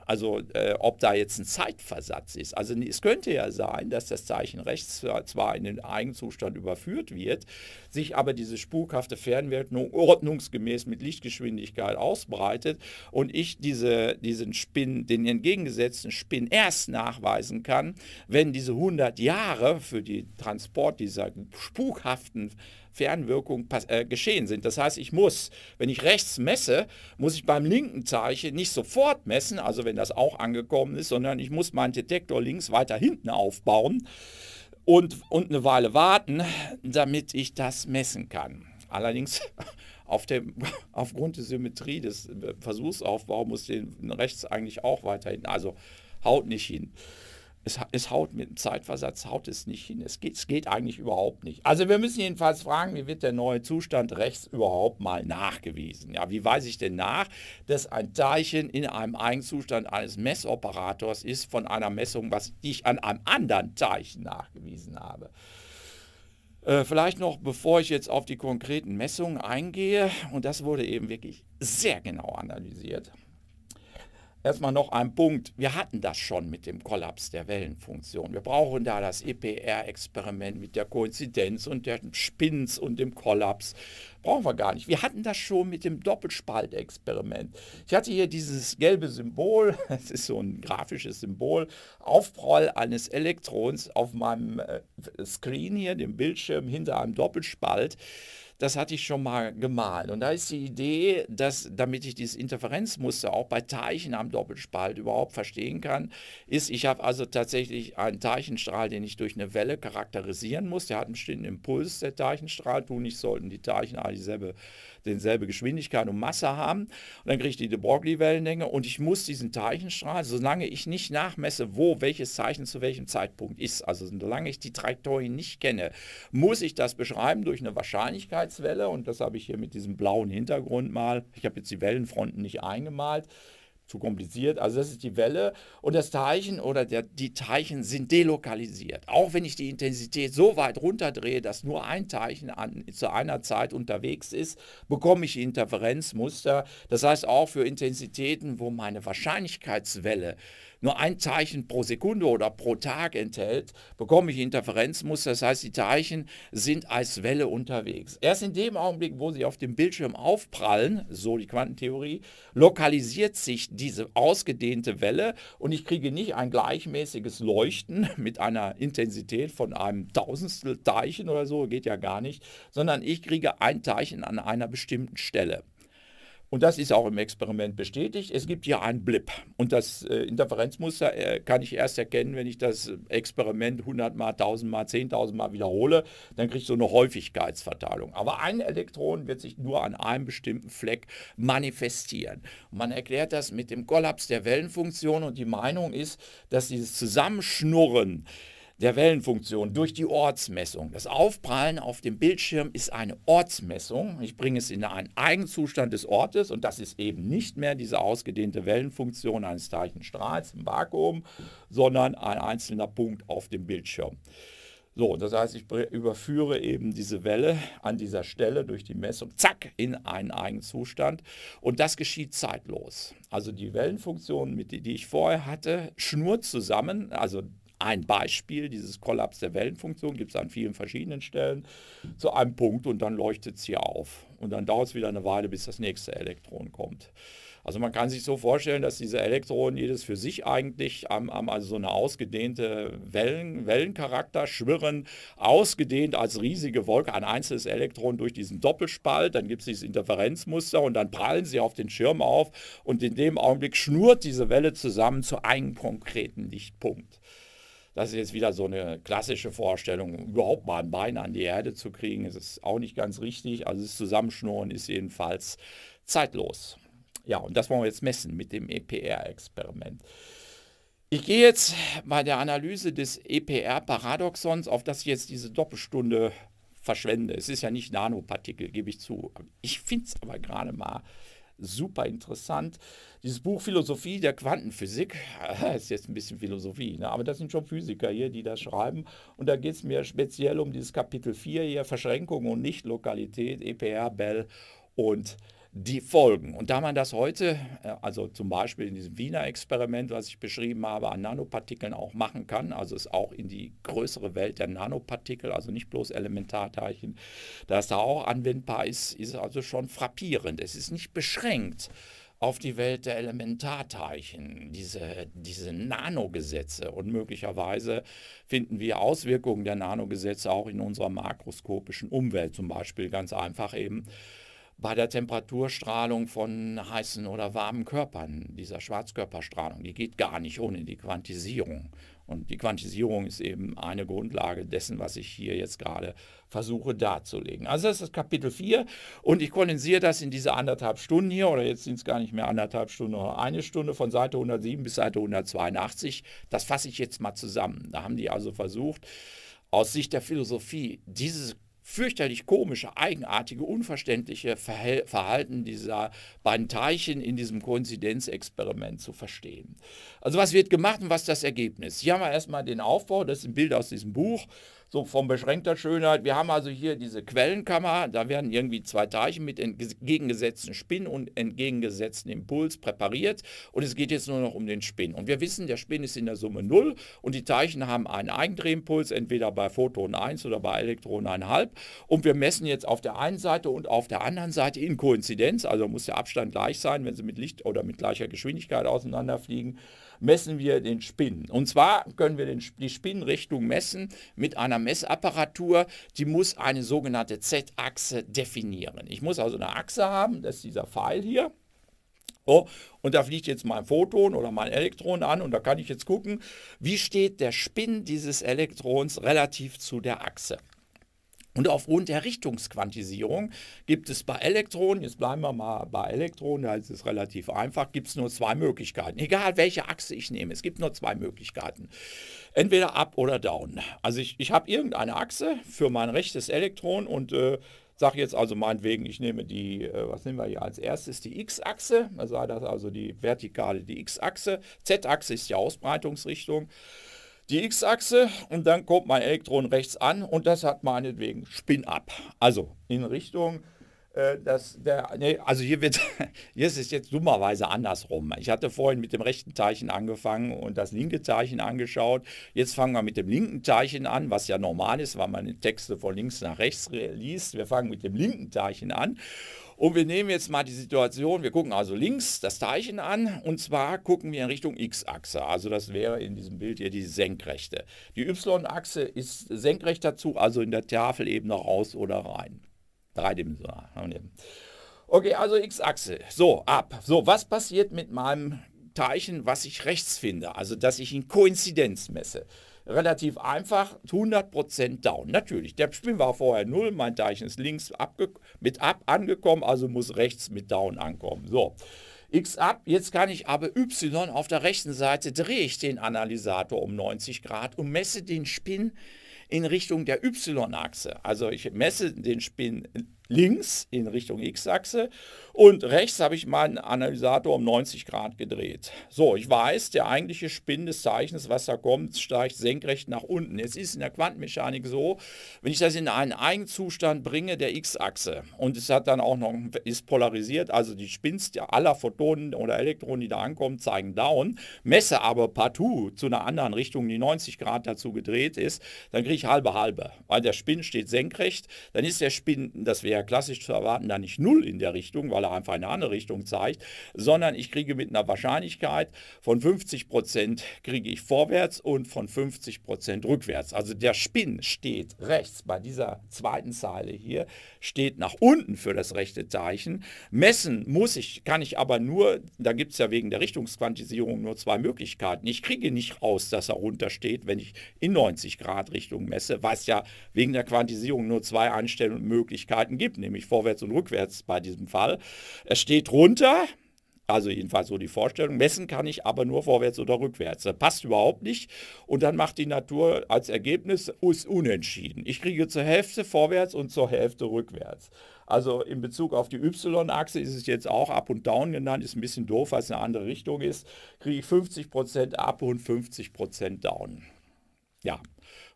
Also äh, ob da jetzt ein Zeitversatz ist. Also es könnte ja sein, dass das Zeichen rechts zwar in den Eigenzustand überführt wird, sich aber diese spukhafte Fernwertung ordnungsgemäß mit Lichtgeschwindigkeit ausbreitet und ich diese, diesen Spin, den entgegengesetzten Spin erst nachweisen kann, wenn diese 100 Jahre für den Transport dieser spukhaften Fernwirkung äh, geschehen sind. Das heißt, ich muss, wenn ich rechts messe, muss ich beim linken Zeichen nicht sofort messen, also wenn das auch angekommen ist, sondern ich muss meinen Detektor links weiter hinten aufbauen und, und eine Weile warten, damit ich das messen kann. Allerdings [LAUGHS] auf dem, [LAUGHS] aufgrund der Symmetrie des äh, Versuchsaufbaus muss den rechts eigentlich auch weiterhin. Also haut nicht hin es, es haut mit dem Zeitversatz, haut es nicht hin. Es geht, es geht eigentlich überhaupt nicht. Also wir müssen jedenfalls fragen, wie wird der neue Zustand rechts überhaupt mal nachgewiesen? Ja, wie weiß ich denn nach, dass ein Teilchen in einem Eigenzustand eines Messoperators ist von einer Messung, was ich an einem anderen Teilchen nachgewiesen habe? Äh, vielleicht noch, bevor ich jetzt auf die konkreten Messungen eingehe, und das wurde eben wirklich sehr genau analysiert, erstmal noch ein Punkt. Wir hatten das schon mit dem Kollaps der Wellenfunktion. Wir brauchen da das EPR-Experiment mit der Koinzidenz und der Spins und dem Kollaps. Brauchen wir gar nicht. Wir hatten das schon mit dem Doppelspaltexperiment. Ich hatte hier dieses gelbe Symbol, [LAUGHS] das ist so ein grafisches Symbol, Aufprall eines Elektrons auf meinem äh, Screen hier, dem Bildschirm hinter einem Doppelspalt das hatte ich schon mal gemalt. Und da ist die Idee, dass, damit ich dieses Interferenzmuster auch bei Teilchen am Doppelspalt überhaupt verstehen kann, ist, ich habe also tatsächlich einen Teilchenstrahl, den ich durch eine Welle charakterisieren muss. Der hat einen bestimmten Impuls, der Teilchenstrahl. Tun nicht sollten die Teilchen alle dieselbe denselbe Geschwindigkeit und Masse haben. Und dann kriege ich die de Broglie-Wellenlänge und ich muss diesen Teilchenstrahl, solange ich nicht nachmesse, wo welches Zeichen zu welchem Zeitpunkt ist, also solange ich die Trajektorien nicht kenne, muss ich das beschreiben durch eine Wahrscheinlichkeitswelle und das habe ich hier mit diesem blauen Hintergrund mal. Ich habe jetzt die Wellenfronten nicht eingemalt zu kompliziert. Also das ist die Welle und das Teilchen oder der, die Teilchen sind delokalisiert. Auch wenn ich die Intensität so weit runterdrehe, dass nur ein Teilchen an, zu einer Zeit unterwegs ist, bekomme ich Interferenzmuster. Das heißt auch für Intensitäten, wo meine Wahrscheinlichkeitswelle äh, nur ein Teilchen pro Sekunde oder pro Tag enthält, bekomme ich Interferenzmuster. Das heißt, die Teilchen sind als Welle unterwegs. Erst in dem Augenblick, wo sie auf dem Bildschirm aufprallen, so die Quantentheorie, lokalisiert sich diese ausgedehnte Welle und ich kriege nicht ein gleichmäßiges Leuchten [LAUGHS] mit einer Intensität von einem Tausendstel Teilchen oder so, geht ja gar nicht, sondern ich kriege ein Teilchen an einer bestimmten Stelle. Und das ist auch im Experiment bestätigt. Es gibt hier einen Blip. Und das äh, Interferenzmuster äh, kann ich erst erkennen, wenn ich das Experiment 100 mal, 1000 mal, 10.000 mal wiederhole. Dann kriege ich so eine Häufigkeitsverteilung. Aber ein Elektron wird sich nur an einem bestimmten Fleck manifestieren. Und man erklärt das mit dem Kollaps der Wellenfunktion. Und die Meinung ist, dass dieses Zusammenschnurren der Wellenfunktion durch die Ortsmessung. Das Aufprallen auf dem Bildschirm ist eine Ortsmessung. Ich bringe es in einen Eigenzustand des Ortes und das ist eben nicht mehr diese ausgedehnte Wellenfunktion eines Teilchenstrahls im Vakuum, sondern ein einzelner Punkt auf dem Bildschirm. So, das heißt, ich überführe eben diese Welle an dieser Stelle durch die Messung, zack, in einen Eigenzustand. Und das geschieht zeitlos. Also die Wellenfunktion, die ich vorher hatte, schnurrt zusammen. Also ein Beispiel dieses Kollaps der Wellenfunktion, gibt es an vielen verschiedenen Stellen, zu einem Punkt und dann leuchtet es hier auf. Und dann dauert es wieder eine Weile, bis das nächste Elektron kommt. Also man kann sich so vorstellen, dass diese Elektronen jedes für sich eigentlich haben, haben also so eine ausgedehnte Wellen, Wellencharakter, schwirren ausgedehnt als riesige Wolke ein einzelnes Elektron durch diesen Doppelspalt, dann gibt es dieses Interferenzmuster und dann prallen sie auf den Schirm auf und in dem Augenblick schnurrt diese Welle zusammen zu einem konkreten Lichtpunkt. Das ist jetzt wieder so eine klassische Vorstellung. Überhaupt mal ein Bein an die Erde zu kriegen, ist es auch nicht ganz richtig. Also das Zusammenschnurren ist jedenfalls zeitlos. Ja, und das wollen wir jetzt messen mit dem EPR-Experiment. Ich gehe jetzt bei der Analyse des EPR-Paradoxons, auf das ich jetzt diese Doppelstunde verschwende. Es ist ja nicht Nanopartikel, gebe ich zu. Ich finde es aber gerade mal super interessant. Dieses Buch Philosophie der Quantenphysik, [LAUGHS] ist jetzt ein bisschen Philosophie, ne? aber das sind schon Physiker hier, die das schreiben. Und da geht es mir speziell um dieses Kapitel 4 hier, Verschränkung und Nichtlokalität, EPR, Bell und die Folgen. Und da man das heute, äh, also zum Beispiel in diesem Wiener Experiment, was ich beschrieben habe, an Nanopartikeln auch machen kann, also es auch in die größere Welt der Nanopartikel, also nicht bloß Elementarteilchen, dass da auch anwendbar ist, ist also schon frappierend. Es ist nicht beschränkt auf die Welt der Elementarteilchen, diese, diese Nanogesetze. Und möglicherweise finden wir Auswirkungen der Nanogesetze auch in unserer makroskopischen Umwelt, zum Beispiel ganz einfach eben bei der Temperaturstrahlung von heißen oder warmen Körpern, dieser Schwarzkörperstrahlung, die geht gar nicht ohne die Quantisierung. Und die Quantisierung ist eben eine Grundlage dessen, was ich hier jetzt gerade versuche darzulegen. Also das ist Kapitel 4 und ich kondensiere das in diese anderthalb Stunden hier, oder jetzt sind es gar nicht mehr anderthalb Stunden, sondern eine Stunde von Seite 107 bis Seite 182. Das fasse ich jetzt mal zusammen. Da haben die also versucht, aus Sicht der Philosophie dieses fürchterlich komische, eigenartige, unverständliche Verhalten dieser beiden Teilchen in diesem Koinzidenzexperiment zu verstehen. Also was wird gemacht und was ist das Ergebnis? Hier haben wir erstmal den Aufbau, das ist ein Bild aus diesem Buch so von beschränkter Schönheit. Wir haben also hier diese Quellenkammer, da werden irgendwie zwei Teilchen mit entgegengesetzten Spin und entgegengesetzten Impuls präpariert und es geht jetzt nur noch um den Spin. Und wir wissen, der Spin ist in der Summe 0 und die Teilchen haben einen Eigendrehimpuls, entweder bei Photon 1 oder bei Elektron 1,5 und wir messen jetzt auf der einen Seite und auf der anderen Seite in Koinzidenz, also muss der Abstand gleich sein, wenn sie mit Licht oder mit gleicher Geschwindigkeit auseinanderfliegen messen wir den Spin. Und zwar können wir den, die Spinnrichtung messen mit einer Messapparatur, die muss eine sogenannte Z-Achse definieren. Ich muss also eine Achse haben, das ist dieser Pfeil hier. So, und da fliegt jetzt mein Photon oder mein Elektron an und da kann ich jetzt gucken, wie steht der Spin dieses Elektrons relativ zu der Achse. Und aufgrund der Richtungsquantisierung gibt es bei Elektronen, jetzt bleiben wir mal bei Elektronen, da ist es relativ einfach, gibt es nur zwei Möglichkeiten. Egal welche Achse ich nehme, es gibt nur zwei Möglichkeiten. Entweder up oder down. Also ich, ich habe irgendeine Achse für mein rechtes Elektron und äh, sage jetzt also meinetwegen, ich nehme die, äh, was nehmen wir hier als erstes, die x-Achse, sei also das also die vertikale, die x-Achse. Z-Achse ist die Ausbreitungsrichtung die X-Achse und dann kommt mein Elektron rechts an und das hat meinetwegen Spin ab. Also in Richtung, äh, dass der, nee, also hier wird, [LAUGHS] hier ist es jetzt dummerweise andersrum. Ich hatte vorhin mit dem rechten Teilchen angefangen und das linke Teilchen angeschaut. Jetzt fangen wir mit dem linken Teilchen an, was ja normal ist, weil man Texte von links nach rechts liest. Wir fangen mit dem linken Teilchen an und wir nehmen jetzt mal die Situation, wir gucken also links das Teilchen an und zwar gucken wir in Richtung x-Achse. Also das wäre in diesem Bild hier die senkrechte. Die y-Achse ist senkrecht dazu, also in der Tafel eben noch raus oder rein. Dreidimensional. Okay, also x-Achse. So, ab. So, was passiert mit meinem Teilchen, was ich rechts finde? Also, dass ich in Koinzidenz messe relativ einfach, 100% down. Natürlich, der Spin war vorher 0, mein Teilchen ist links mit ab angekommen, also muss rechts mit down ankommen. So, x ab, jetzt kann ich aber y auf der rechten Seite, drehe ich den Analysator um 90 Grad und messe den Spin in Richtung der y-Achse. Also ich messe den Spin links in Richtung x-Achse und rechts habe ich meinen Analysator um 90 Grad gedreht. So, ich weiß, der eigentliche Spin des Zeichens, was da kommt, steigt senkrecht nach unten. Es ist in der Quantenmechanik so, wenn ich das in einen Eigenzustand bringe, der X-Achse, und es hat dann auch noch, ist polarisiert, also die Spins aller Photonen oder Elektronen, die da ankommen, zeigen down, messe aber partout zu einer anderen Richtung, die 90 Grad dazu gedreht ist, dann kriege ich halbe halbe. Weil der Spin steht senkrecht, dann ist der Spin, das wäre klassisch zu erwarten, dann nicht null in der Richtung, weil er oder einfach in eine andere Richtung zeigt, sondern ich kriege mit einer Wahrscheinlichkeit von 50 Prozent kriege ich vorwärts und von 50 Prozent rückwärts. Also der Spin steht rechts bei dieser zweiten Zeile hier, steht nach unten für das rechte Zeichen. Messen muss ich, kann ich aber nur, da gibt es ja wegen der Richtungsquantisierung nur zwei Möglichkeiten. Ich kriege nicht raus, dass er runter steht, wenn ich in 90 Grad Richtung messe, was ja wegen der Quantisierung nur zwei Einstellmöglichkeiten gibt, nämlich vorwärts und rückwärts bei diesem Fall. Es steht runter, also jedenfalls so die Vorstellung. Messen kann ich aber nur vorwärts oder rückwärts. Das passt überhaupt nicht. Und dann macht die Natur als Ergebnis ist unentschieden. Ich kriege zur Hälfte vorwärts und zur Hälfte rückwärts. Also in Bezug auf die Y-Achse ist es jetzt auch Up und Down genannt. Ist ein bisschen doof, weil es eine andere Richtung ist. Kriege ich 50% Up und 50% Down. Ja,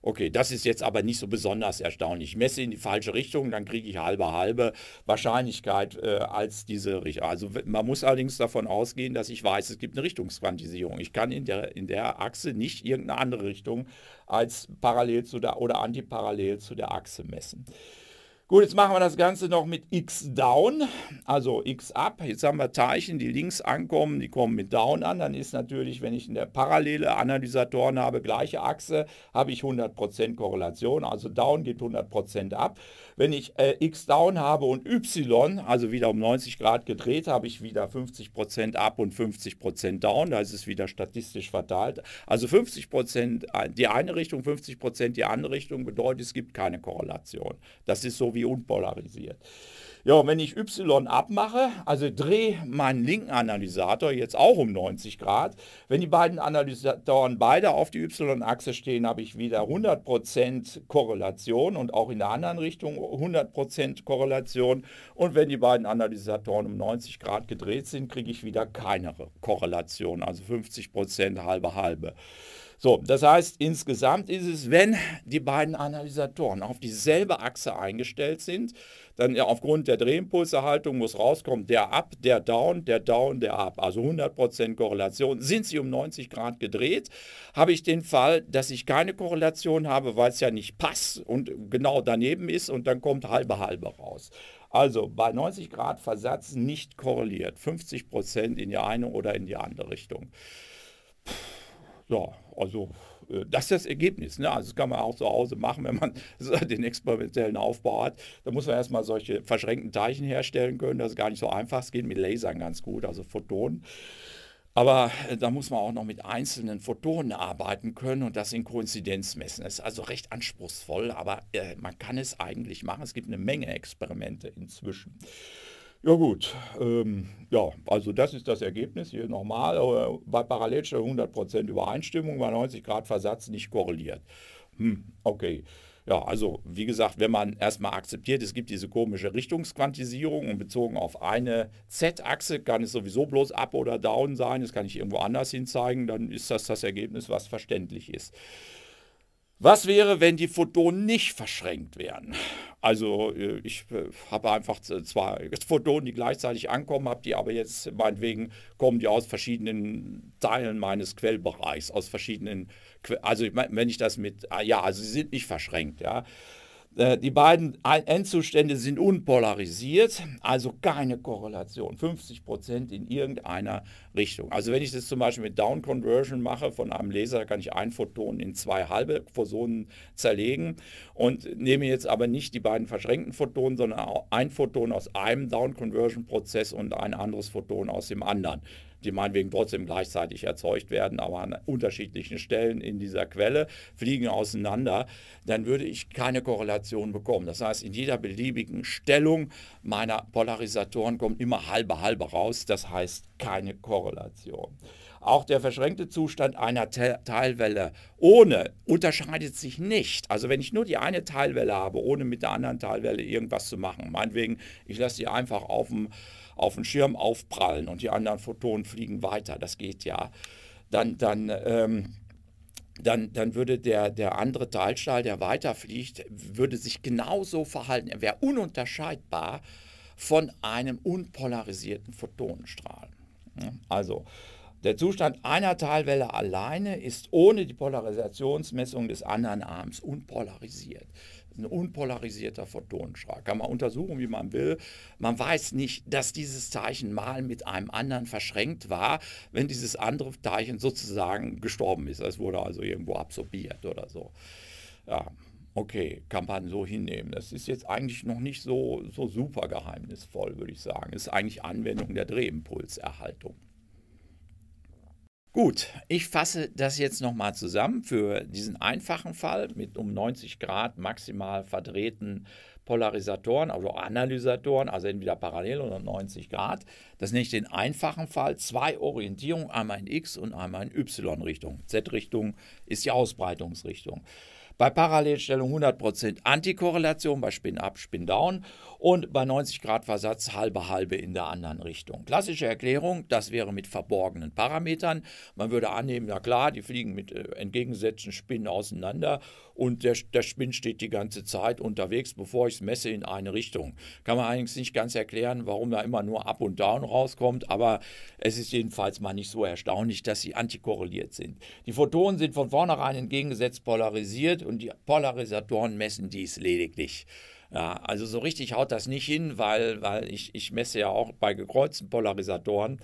Okay, das ist jetzt aber nicht so besonders erstaunlich. Ich messe in die falsche Richtung, dann kriege ich halbe halbe Wahrscheinlichkeit äh, als diese Richtung. Also man muss allerdings davon ausgehen, dass ich weiß, es gibt eine Richtungsquantisierung. Ich kann in der, in der Achse nicht irgendeine andere Richtung als parallel zu der oder antiparallel zu der Achse messen. Gut, jetzt machen wir das Ganze noch mit x down, also x up. Jetzt haben wir Teilchen, die links ankommen, die kommen mit down an. Dann ist natürlich, wenn ich in der Parallele Analysatoren habe, gleiche Achse, habe ich 100% Korrelation. Also down geht 100% ab. Wenn ich äh, X down habe und Y, also wieder um 90 Grad gedreht, habe ich wieder 50% up und 50% down. Da ist es wieder statistisch verteilt. Also 50% äh, die eine Richtung, 50% die andere Richtung bedeutet, es gibt keine Korrelation. Das ist so wie unpolarisiert. Ja, wenn ich Y abmache, also drehe meinen linken Analysator jetzt auch um 90 Grad. Wenn die beiden Analysatoren beide auf die Y-Achse stehen, habe ich wieder 100% Korrelation und auch in der anderen Richtung 100% Korrelation. Und wenn die beiden Analysatoren um 90 Grad gedreht sind, kriege ich wieder keine Korrelation, also 50% halbe halbe. So, das heißt, insgesamt ist es, wenn die beiden Analysatoren auf dieselbe Achse eingestellt sind, dann aufgrund der Drehimpulserhaltung muss rauskommen, der Up, der Down, der Down, der Up. Also 100% Korrelation. Sind sie um 90 Grad gedreht, habe ich den Fall, dass ich keine Korrelation habe, weil es ja nicht passt und genau daneben ist und dann kommt halbe halbe raus. Also bei 90 Grad Versatz nicht korreliert. 50% in die eine oder in die andere Richtung. Puh, so, also äh, das ist das Ergebnis. Ne? Also das kann man auch zu Hause machen, wenn man [LAUGHS] den experimentellen Aufbau hat. Da muss man erstmal solche verschränkten Teilchen herstellen können. Das ist gar nicht so einfach. Es geht mit Lasern ganz gut, also Photonen. Aber äh, da muss man auch noch mit einzelnen Photonen arbeiten können und das in Koinzidenz messen. Das ist also recht anspruchsvoll, aber äh, man kann es eigentlich machen. Es gibt eine Menge Experimente inzwischen. Ja gut, ähm, ja, also das ist das Ergebnis hier nochmal. Äh, bei Parallelstellung 100% Übereinstimmung, bei 90 Grad Versatz nicht korreliert. Hm, okay. Ja, also wie gesagt, wenn man erstmal akzeptiert, es gibt diese komische Richtungsquantisierung und bezogen auf eine Z-Achse kann es sowieso bloß up oder down sein, das kann ich irgendwo anders hin zeigen, dann ist das das Ergebnis, was verständlich ist. Was wäre, wenn die Photonen nicht verschränkt wären? Also äh, ich äh, habe einfach zwei Photonen, die gleichzeitig ankommen, habe die aber jetzt, meinetwegen, kommen die aus verschiedenen Teilen meines Quellbereichs, aus verschiedenen, also wenn ich das mit, ah, ja, also sie sind nicht verschränkt, ja. Äh, die beiden Endzustände sind unpolarisiert, also keine Korrelation. 50 in irgendeiner Richtung. Also wenn ich das zum Beispiel mit Down Conversion mache von einem Laser, kann ich ein Photon in zwei halbe Photonen zerlegen und nehme jetzt aber nicht die beiden verschränkten Photonen, sondern ein Photon aus einem Down Conversion Prozess und ein anderes Photon aus dem anderen die meinetwegen trotzdem gleichzeitig erzeugt werden, aber an unterschiedlichen Stellen in dieser Quelle, fliegen auseinander, dann würde ich keine Korrelation bekommen. Das heißt, in jeder beliebigen Stellung meiner Polarisatoren kommt immer halbe halbe raus, das heißt keine Korrelation. Auch der verschränkte Zustand einer Te Teilwelle ohne unterscheidet sich nicht. Also wenn ich nur die eine Teilwelle habe, ohne mit der anderen Teilwelle irgendwas zu machen, meinetwegen, ich lasse die einfach auf dem auf den Schirm aufprallen und die anderen Photonen fliegen weiter. Das geht ja. Dann, dann, ähm, dann, dann würde der, der andere Teilstahl, der weiterfliegt, würde sich genauso verhalten. Er wäre ununterscheidbar von einem unpolarisierten Photonenstrahl. Also der Zustand einer Teilwelle alleine ist ohne die Polarisationsmessung des anderen Arms unpolarisiert ein unpolarisierter Photonenstrahl. Kann man untersuchen, wie man will. Man weiß nicht, dass dieses Teilchen mal mit einem anderen verschränkt war, wenn dieses andere Teilchen sozusagen gestorben ist. Es wurde also irgendwo absorbiert oder so. Ja, okay, kann man so hinnehmen. Das ist jetzt eigentlich noch nicht so, so super geheimnisvoll, würde ich sagen. ist eigentlich Anwendung der Drehimpulserhaltung. Gut, ich fasse das jetzt nochmal zusammen für diesen einfachen Fall mit um 90 Grad maximal verdrehten Polarisatoren, also Analysatoren, also entweder parallel oder 90 Grad. Das nenne ich den einfachen Fall. Zwei Orientierungen, einmal in X und einmal in Y-Richtung. Z-Richtung ist die Ausbreitungsrichtung bei Parallelstellung 100% Antikorrelation, bei Spin Up, Spin Down und bei 90 Grad Versatz halbe halbe in der anderen Richtung. Klassische Erklärung, das wäre mit verborgenen Parametern. Man würde annehmen, na klar, die fliegen mit äh, entgegengesetzten Spinnen auseinander und der, der Spinn steht die ganze Zeit unterwegs, bevor ich es messe in eine Richtung. Kann man allerdings nicht ganz erklären, warum da immer nur Up und Down rauskommt, aber es ist jedenfalls mal nicht so erstaunlich, dass sie antikorreliert sind. Die Photonen sind von vornherein entgegengesetzt polarisiert und die Polarisatoren messen dies lediglich. Ja, also so richtig haut das nicht hin, weil, weil ich, ich messe ja auch bei gekreuzten Polarisatoren,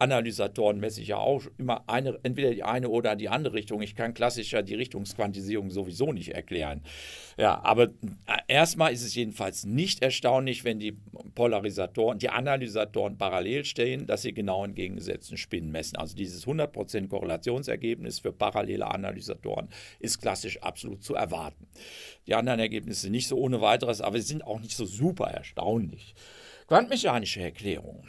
Analysatoren messe ich ja auch immer eine, entweder die eine oder die andere Richtung. Ich kann klassischer die Richtungsquantisierung sowieso nicht erklären. Ja, aber äh, erstmal ist es jedenfalls nicht erstaunlich, wenn die Polarisatoren, die Analysatoren parallel stehen, dass sie genau entgegengesetzten Spinnen messen. Also dieses 100% Korrelationsergebnis für parallele Analysatoren ist klassisch absolut zu erwarten. Die anderen Ergebnisse nicht so ohne weiteres, aber sie sind auch nicht so super erstaunlich. Quantmechanische Erklärungen.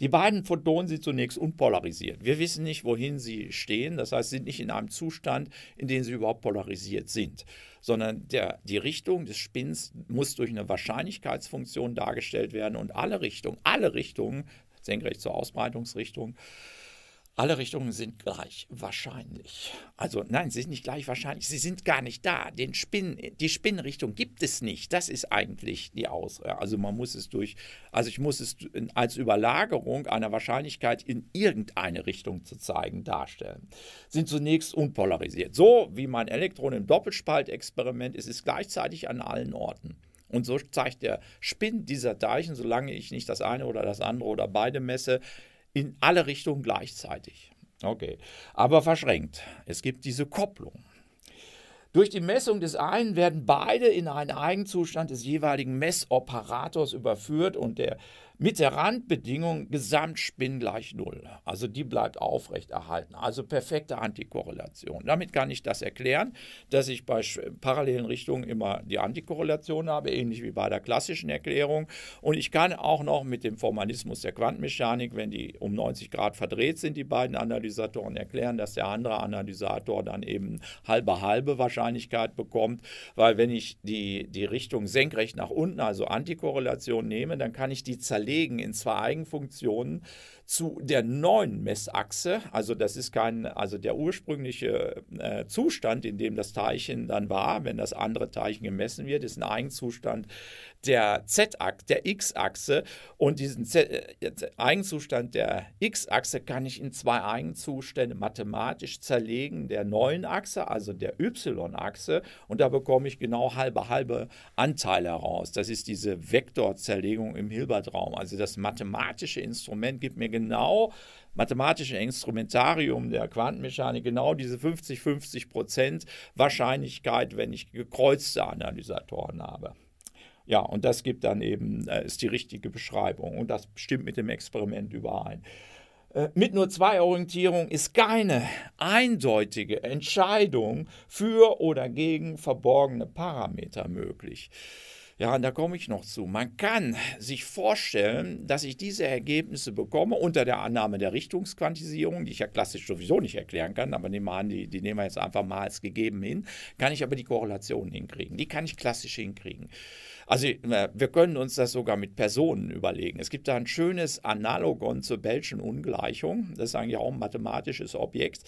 Die beiden Photonen sind zunächst unpolarisiert. Wir wissen nicht, wohin sie stehen. Das heißt, sie sind nicht in einem Zustand, in dem sie überhaupt polarisiert sind, sondern der, die Richtung des Spins muss durch eine Wahrscheinlichkeitsfunktion dargestellt werden und alle Richtungen, alle Richtungen, senkrecht zur Ausbreitungsrichtung, alle Richtungen sind gleich wahrscheinlich. Also nein, sie sind nicht gleich wahrscheinlich, sie sind gar nicht da. Den Spinn, die Spinnrichtung gibt es nicht. Das ist eigentlich die Aussage. Also man muss es durch, also ich muss es als Überlagerung einer Wahrscheinlichkeit in irgendeine Richtung zu zeigen darstellen. Sind zunächst unpolarisiert. So wie mein Elektron im Doppelspaltexperiment ist es gleichzeitig an allen Orten. Und so zeigt der Spinn dieser Teilchen, solange ich nicht das eine oder das andere oder beide messe, in alle Richtungen gleichzeitig. Okay, aber verschränkt. Es gibt diese Kopplung. Durch die Messung des einen werden beide in einen Eigenzustand des jeweiligen Messoperators überführt und der mit der Randbedingung Gesamtspin gleich Null. Also die bleibt aufrechterhalten. Also perfekte Antikorrelation. Damit kann ich das erklären, dass ich bei parallelen Richtungen immer die Antikorrelation habe, ähnlich wie bei der klassischen Erklärung. Und ich kann auch noch mit dem Formalismus der Quantenmechanik, wenn die um 90 Grad verdreht sind, die beiden Analysatoren erklären, dass der andere Analysator dann eben halbe halbe Wahrscheinlichkeit bekommt, weil wenn ich die, die Richtung senkrecht nach unten, also Antikorrelation nehme, dann kann ich die zerlegen zerlegen in zwei Eigenfunktionen zu der neuen Messachse. Also das ist kein, also der ursprüngliche äh, Zustand, in dem das Teilchen dann war, wenn das andere Teilchen gemessen wird, ist ein Eigenzustand der Z-Achse, der X-Achse. Und diesen Z äh, Eigenzustand der X-Achse kann ich in zwei Eigenzustände mathematisch zerlegen, der neuen Achse, also der Y-Achse. Und da bekomme ich genau halbe halbe Anteile heraus. Das ist diese Vektorzerlegung im Hilbertraum. Also das mathematische Instrument gibt mir genau mathematische Instrumentarium der Quantenmechanik genau diese 50-50 Prozent Wahrscheinlichkeit, wenn ich gekreuzte Analysatoren habe. Ja, und das gibt dann eben, äh, ist die richtige Beschreibung und das stimmt mit dem Experiment überein. Äh, mit nur zwei Orientierungen ist keine eindeutige Entscheidung für oder gegen verborgene Parameter möglich. Ja, und da komme ich noch zu. Man kann sich vorstellen, dass ich diese Ergebnisse bekomme unter der Annahme der Richtungsquantisierung, die ich ja klassisch sowieso nicht erklären kann, aber nehmen wir an, die, die nehmen wir jetzt einfach mal als gegeben hin, kann ich aber die Korrelation hinkriegen. Die kann ich klassisch hinkriegen. Also äh, wir können uns das sogar mit Personen überlegen. Es gibt da ein schönes Analogon zur Bellschen Ungleichung. Das ist eigentlich auch ein mathematisches Objekt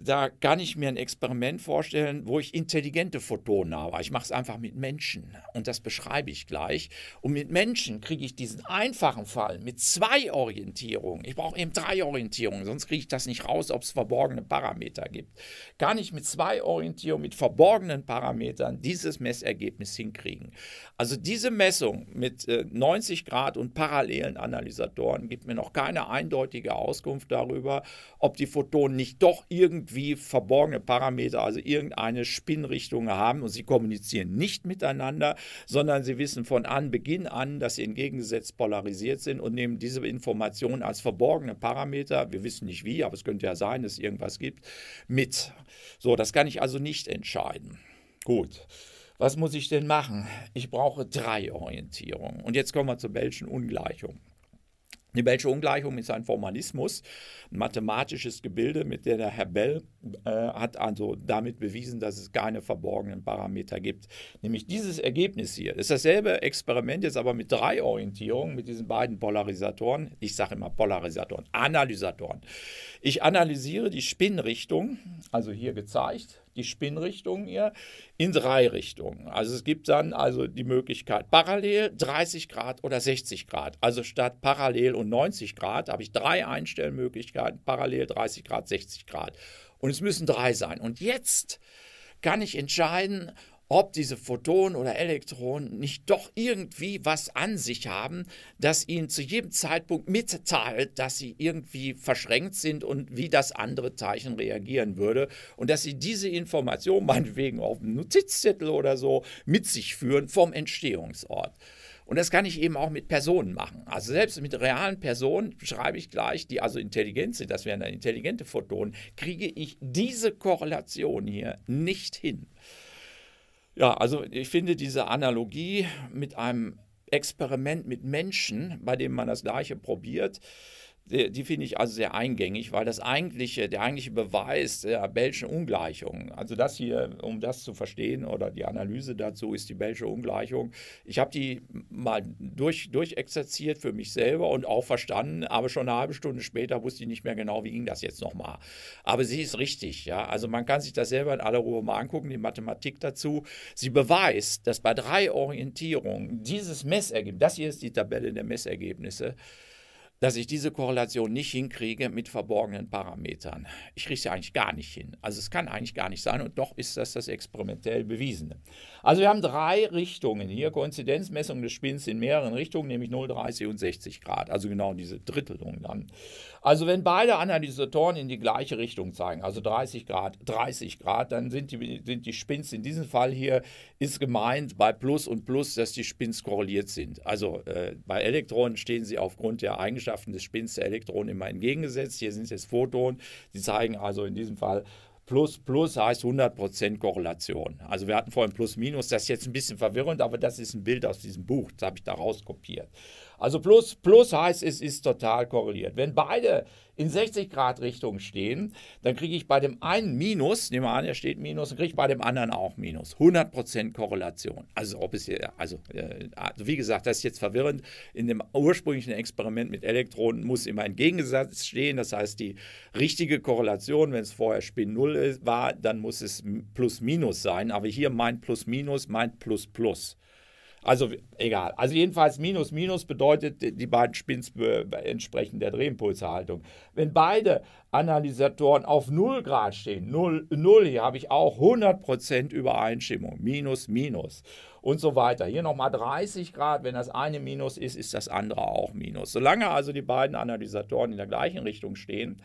da kann ich mir ein Experiment vorstellen, wo ich intelligente Photonen habe. Ich mache es einfach mit Menschen und das beschreibe ich gleich. Und mit Menschen kriege ich diesen einfachen Fall mit zwei Orientierungen. Ich brauche eben drei Orientierungen, sonst kriege ich das nicht raus, ob es verborgene Parameter gibt. Kann ich mit zwei Orientierungen, mit verborgenen Parametern dieses Messergebnis hinkriegen? Also diese Messung mit 90 äh, Grad und parallelen Analysatoren gibt mir noch keine eindeutige Auskunft darüber, ob die Photonen nicht doch irgendwie irgendwie verborgene Parameter, also irgendeine Spinnrichtung haben und sie kommunizieren nicht miteinander, sondern sie wissen von Anbeginn an, dass sie entgegengesetzt polarisiert sind und nehmen diese Informationen als verborgene Parameter, wir wissen nicht wie, aber es könnte ja sein, dass es irgendwas gibt, mit. So, das kann ich also nicht entscheiden. Gut. Was muss ich denn machen? Ich brauche drei Orientierungen. Und jetzt kommen wir zur Bellschen Ungleichung. Die Bellsche Ungleichung ist ein Formalismus, ein mathematisches Gebilde, mit der der Herr Bell äh, hat also damit bewiesen, dass es keine verborgenen Parameter gibt. Nämlich dieses Ergebnis hier ist dasselbe Experiment jetzt aber mit drei Orientierungen, mit diesen beiden Polarisatoren. Ich sage immer Polarisatoren, Analysatoren. Ich analysiere die Spinnrichtung, also hier gezeigt, die Spinnrichtung hier, in drei Richtungen. Also es gibt dann also die Möglichkeit parallel 30 Grad oder 60 Grad. Also statt parallel und 90 Grad habe ich drei Einstellmöglichkeiten, parallel 30 Grad, 60 Grad. Und es müssen drei sein. Und jetzt kann ich entscheiden, ob diese Photonen oder Elektronen nicht doch irgendwie was an sich haben, das ihnen zu jedem Zeitpunkt mitteilt, dass sie irgendwie verschränkt sind und wie das andere Teilchen reagieren würde und dass sie diese Information [LAUGHS] meinetwegen auf dem Notizzettel oder so mit sich führen vom Entstehungsort. Und das kann ich eben auch mit Personen machen. Also selbst mit realen Personen schreibe ich gleich, die also intelligent sind, das wären dann intelligente Photonen, kriege ich diese Korrelation hier nicht hin. Ja, also ich finde diese Analogie mit einem Experiment mit Menschen, bei dem man das Gleiche probiert, die, die finde ich also sehr eingängig, weil das eigentliche, der eigentliche Beweis der Bellschen Ungleichung, also das hier, um das zu verstehen oder die Analyse dazu, ist die Bellsche Ungleichung. Ich habe die mal durch, durchexerziert für mich selber und auch verstanden, aber schon eine halbe Stunde später wusste ich nicht mehr genau, wie ging das jetzt nochmal. Aber sie ist richtig, ja. Also man kann sich das selber in aller Ruhe mal angucken, die Mathematik dazu. Sie beweist, dass bei drei Orientierungen dieses Messergebnis, das hier ist die Tabelle der Messergebnisse, dass ich diese Korrelation nicht hinkriege mit verborgenen Parametern. Ich kriege sie eigentlich gar nicht hin. Also es kann eigentlich gar nicht sein und doch ist das das experimentell Bewiesene. Also wir haben drei Richtungen hier, Koinzidenzmessung des Spins in mehreren Richtungen, nämlich 0, 30 und 60 Grad, also genau diese Drittelung dann. Also wenn beide Analysatoren in die gleiche Richtung zeigen, also 30 Grad, 30 Grad, dann sind die, sind die Spins in diesem Fall hier, ist gemeint bei Plus und Plus, dass die Spins korreliert sind. Also äh, bei Elektronen stehen sie aufgrund der Eigenschaften Eigenschaften des Spins der Elektronen immer entgegengesetzt. Hier sind es jetzt Photonen, die zeigen also in diesem Fall Plus, plus heißt 100% Korrelation. Also wir hatten vorhin Plus, Minus, das ist jetzt ein bisschen verwirrend, aber das ist ein Bild aus diesem Buch, das habe ich da rauskopiert. Also plus, plus heißt, es ist total korreliert. Wenn beide in 60 Grad Richtung stehen, dann kriege ich bei dem einen Minus, nehmen wir an, er steht Minus, dann kriege ich bei dem anderen auch Minus. 100% Korrelation. Also, ob es hier, also, äh, also wie gesagt, das ist jetzt verwirrend. In dem ursprünglichen Experiment mit Elektronen muss immer ein Gegensatz stehen. Das heißt, die richtige Korrelation, wenn es vorher Spin 0 war, dann muss es Plus-Minus sein. Aber hier meint Plus-Minus, meint Plus-Plus. Also egal. Also jedenfalls minus minus bedeutet, die beiden Spins entsprechen der Drehimpulshaltung. Wenn beide Analysatoren auf 0 Grad stehen, 0, 0 hier habe ich auch 100% Übereinstimmung, minus minus und so weiter. Hier nochmal 30 Grad, wenn das eine minus ist, ist das andere auch minus. Solange also die beiden Analysatoren in der gleichen Richtung stehen,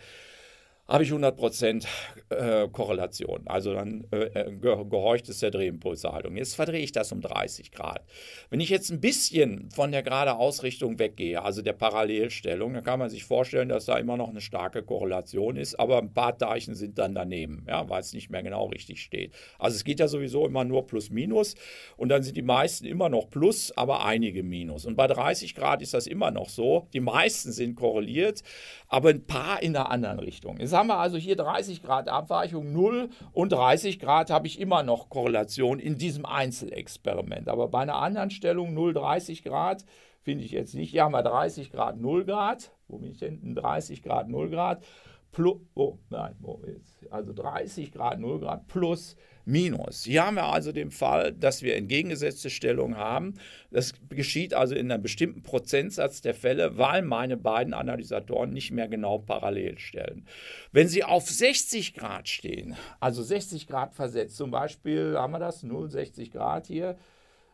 habe ich 100% äh, Korrelation. Also dann äh, äh, gehorcht es der Drehimpulshaltung. Jetzt verdrehe ich das um 30 Grad. Wenn ich jetzt ein bisschen von der gerade Ausrichtung weggehe, also der Parallelstellung, dann kann man sich vorstellen, dass da immer noch eine starke Korrelation ist, aber ein paar Teilchen sind dann daneben, ja, weil es nicht mehr genau richtig steht. Also es geht ja sowieso immer nur plus minus und dann sind die meisten immer noch plus, aber einige minus. Und bei 30 Grad ist das immer noch so. Die meisten sind korreliert, aber ein paar in der anderen Richtung. Ist Jetzt haben wir also hier 30 Grad Abweichung 0 und 30 Grad habe ich immer noch Korrelation in diesem Einzelexperiment. Aber bei einer anderen Stellung 0, 30 Grad finde ich jetzt nicht. Hier haben wir 30 Grad 0 Grad. Wo bin ich denn? 30 hm, Grad 0 Grad. Plus, oh nein, wo ist? also 30 Grad 0 Grad plus minus. Hier haben wir also den Fall, dass wir entgegengesetzte Stellung haben. Das geschieht also in einem bestimmten Prozentsatz der Fälle, weil meine beiden Analysatoren nicht mehr genau parallel stellen. Wenn sie auf 60 Grad stehen, also 60 Grad versetzt, zum Beispiel haben wir das 0,60 Grad hier,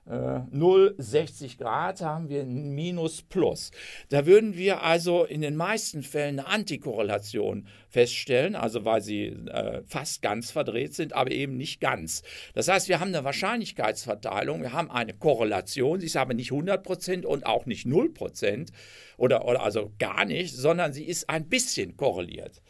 äh, 0, 60 Grad haben wir ein Minus Plus. Da würden wir also in den meisten Fällen eine Antikorrelation feststellen, also weil sie äh, fast ganz verdreht sind, aber eben nicht ganz. Das heißt, wir haben eine Wahrscheinlichkeitsverteilung, wir haben eine Korrelation, sie ist aber nicht 100% und auch nicht 0% oder, oder also gar nicht, sondern sie ist ein bisschen korreliert.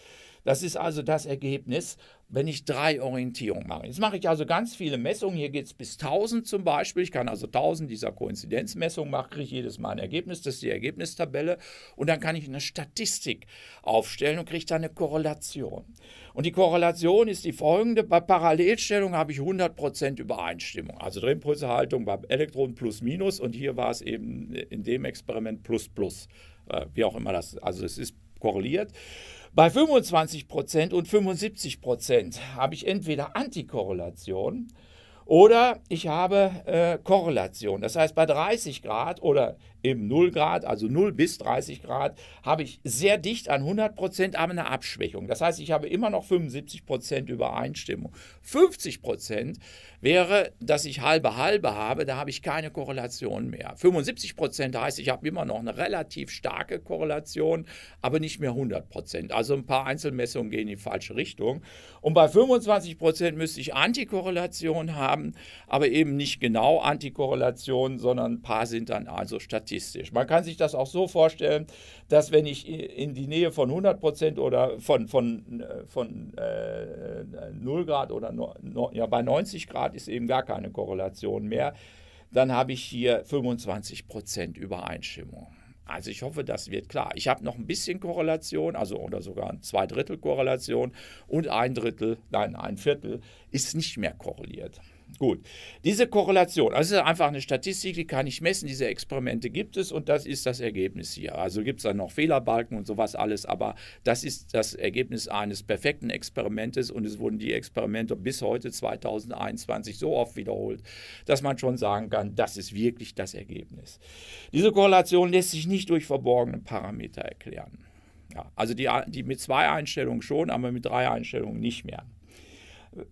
Das ist also das Ergebnis, wenn ich drei Orientierungen mache. Jetzt mache ich also ganz viele Messungen. Hier geht es bis 1000 zum Beispiel. Ich kann also 1000 dieser Koinzidenzmessungen machen, kriege ich jedes Mal ein Ergebnis. Das ist die Ergebnistabelle. Und dann kann ich eine Statistik aufstellen und kriege dann eine Korrelation. Und die Korrelation ist die folgende. Bei Parallelstellung habe ich 100% Übereinstimmung. Also Drehimpulsehaltung beim Elektron plus minus. Und hier war es eben in dem Experiment plus plus. Äh, wie auch immer das. Also es ist korreliert. Bei 25% und 75% habe ich entweder Antikorrelation oder ich habe äh, Korrelation. Das heißt, bei 30 Grad oder im 0 Grad, also 0 bis 30 Grad, habe ich sehr dicht an 100 Prozent, aber eine Abschwächung. Das heißt, ich habe immer noch 75 Prozent Übereinstimmung. 50 Prozent wäre, dass ich halbe halbe habe, da habe ich keine Korrelation mehr. 75 Prozent heißt, ich habe immer noch eine relativ starke Korrelation, aber nicht mehr 100 Prozent. Also ein paar Einzelmessungen gehen in die falsche Richtung. Und bei 25 Prozent müsste ich Antikorrelation haben, aber eben nicht genau Antikorrelation, sondern ein paar sind dann also statistisch statistisch. Man kann sich das auch so vorstellen, dass wenn ich in die Nähe von 100 Prozent oder von, von, äh, von äh, 0 Grad oder no, ja, bei 90 Grad ist eben gar keine Korrelation mehr, dann habe ich hier 25 Prozent Übereinstimmung. Also ich hoffe, das wird klar. Ich habe noch ein bisschen Korrelation, also oder sogar ein Zweidrittel Korrelation und ein Drittel, nein, ein Viertel ist nicht mehr korreliert. Gut, diese Korrelation, also ist einfach eine Statistik, die kann ich messen, diese Experimente gibt es und das ist das Ergebnis hier. Also gibt es dann noch Fehlerbalken und sowas alles, aber das ist das Ergebnis eines perfekten Experimentes und es wurden die Experimente bis heute 2021 so oft wiederholt, dass man schon sagen kann, das ist wirklich das Ergebnis. Diese Korrelation lässt sich nicht durch verborgene Parameter erklären. Ja, also die, die mit zwei Einstellungen schon, aber mit drei Einstellungen nicht mehr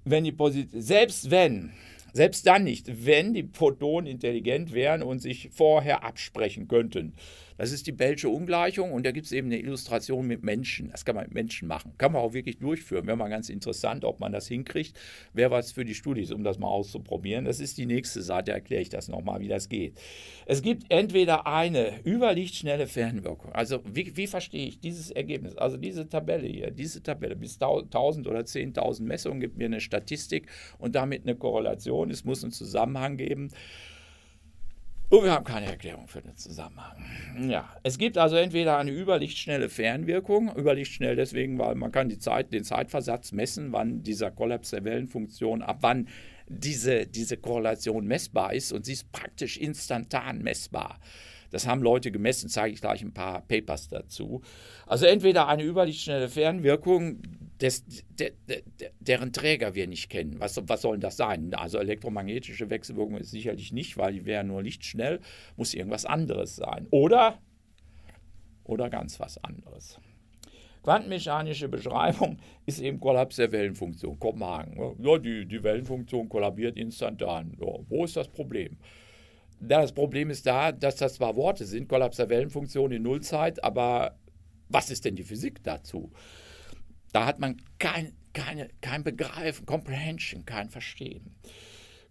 wenn die Posit selbst wenn, selbst dann nicht, wenn die Photonen intelligent wären und sich vorher absprechen könnten, das ist die Bellsche Ungleichung und da gibt es eben eine Illustration mit Menschen. Das kann man mit Menschen machen. Kann man auch wirklich durchführen. Wäre mal ganz interessant, ob man das hinkriegt. Wer was für die Studie ist, um das mal auszuprobieren. Das ist die nächste Seite, erkläre ich das nochmal, wie das geht. Es gibt entweder eine überlichtschnelle Fernwirkung. Also wie, wie verstehe ich dieses Ergebnis? Also diese Tabelle hier, diese Tabelle bis 1000 oder 10.000 Messungen gibt mir eine Statistik und damit eine Korrelation. Es muss einen Zusammenhang geben. Und oh, wir haben keine Erklärung für den Zusammenhang. Ja, es gibt also entweder eine überlichtschnelle Fernwirkung, überlichtschnell deswegen, weil man kann die Zeit, den Zeitversatz messen, wann dieser Kollaps der Wellenfunktion, ab wann diese, diese Korrelation messbar ist und sie ist praktisch instantan messbar. Das haben Leute gemessen, zeige ich gleich ein paar Papers dazu. Also entweder eine überlichtschnelle Fernwirkung, des, der, der, deren Träger wir nicht kennen. Was, was soll das sein? Also elektromagnetische Wechselwirkung ist sicherlich nicht, weil die wäre nur lichtschnell, muss irgendwas anderes sein. Oder, oder ganz was anderes. Quantenmechanische Beschreibung [LAUGHS] ist eben Kollaps der Wellenfunktion. Kopenhagen. Ne? Ja, die, die Wellenfunktion kollabiert instantan. Ja, wo ist das Problem? Das Problem ist da, dass das zwar Worte sind, Kollaps der Wellenfunktion in Nullzeit, aber was ist denn die Physik dazu? Da hat man kein, keine, kein Begreifen, Comprehension, kein Verstehen.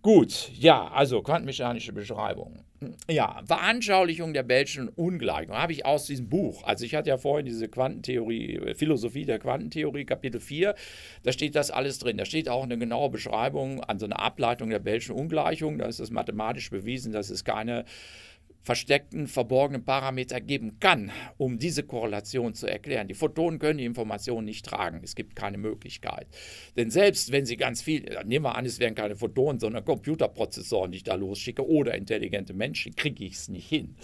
Gut, ja, also quantenmechanische Beschreibung. Ja, Veranschaulichung der Bellschen Ungleichung habe ich aus diesem Buch. Also ich hatte ja vorhin diese Quantentheorie, äh, Philosophie der Quantentheorie, Kapitel 4, da steht das alles drin. Da steht auch eine genaue Beschreibung an so einer Ableitung der Bellschen Ungleichung. Da ist es mathematisch bewiesen, dass es keine versteckten, verborgenen Parameter geben kann, um diese Korrelation zu erklären. Die Photonen können die Information nicht tragen. Es gibt keine Möglichkeit. Denn selbst wenn sie ganz viel, äh, nehmen wir an, es wären keine Photonen, sondern Computerprozessoren, die ich da losschicke oder intelligente Menschen, kriege ich es nicht hin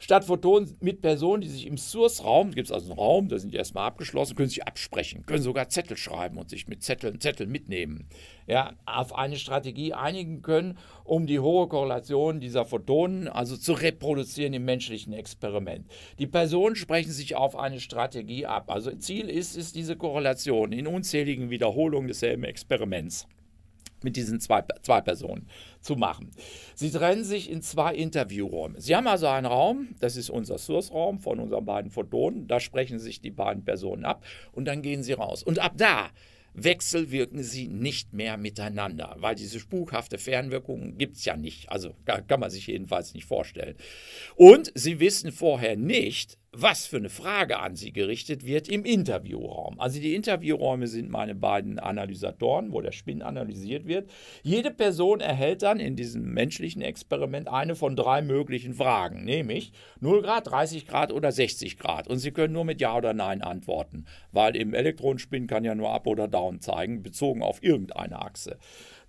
statt Photonen mit Personen, die sich im Source-Raum, gibt es also einen Raum, da sind die erstmal abgeschlossen, können sich absprechen, können sogar Zettel schreiben und sich mit Zetteln Zettel mitnehmen, ja, auf eine Strategie einigen können, um die hohe Korrelation dieser Photonen also zu reproduzieren im menschlichen Experiment. Die Personen sprechen sich auf eine Strategie ab. Also Ziel ist, ist diese Korrelation in unzähligen Wiederholungen desselben Experiments mit diesen zwei, zwei Personen zu machen. Sie trennen sich in zwei Interviewräume. Sie haben also einen Raum, das ist unser Source-Raum von unseren beiden Photonen, da sprechen sich die beiden Personen ab und dann gehen sie raus. Und ab da wechselwirken sie nicht mehr miteinander, weil diese spukhafte Fernwirkung gibt es ja nicht. Also kann man sich jedenfalls nicht vorstellen. Und sie wissen vorher nicht, was für eine Frage an sie gerichtet wird im Interviewraum. Also die Interviewräume sind meine beiden Analysatoren, wo der Spin analysiert wird. Jede Person erhält dann in diesem menschlichen Experiment eine von drei möglichen Fragen, nämlich 0 Grad, 30 Grad oder 60 Grad. Und sie können nur mit Ja oder Nein antworten, weil im Elektronenspinn kann ja nur Up oder Down zeigen, bezogen auf irgendeine Achse.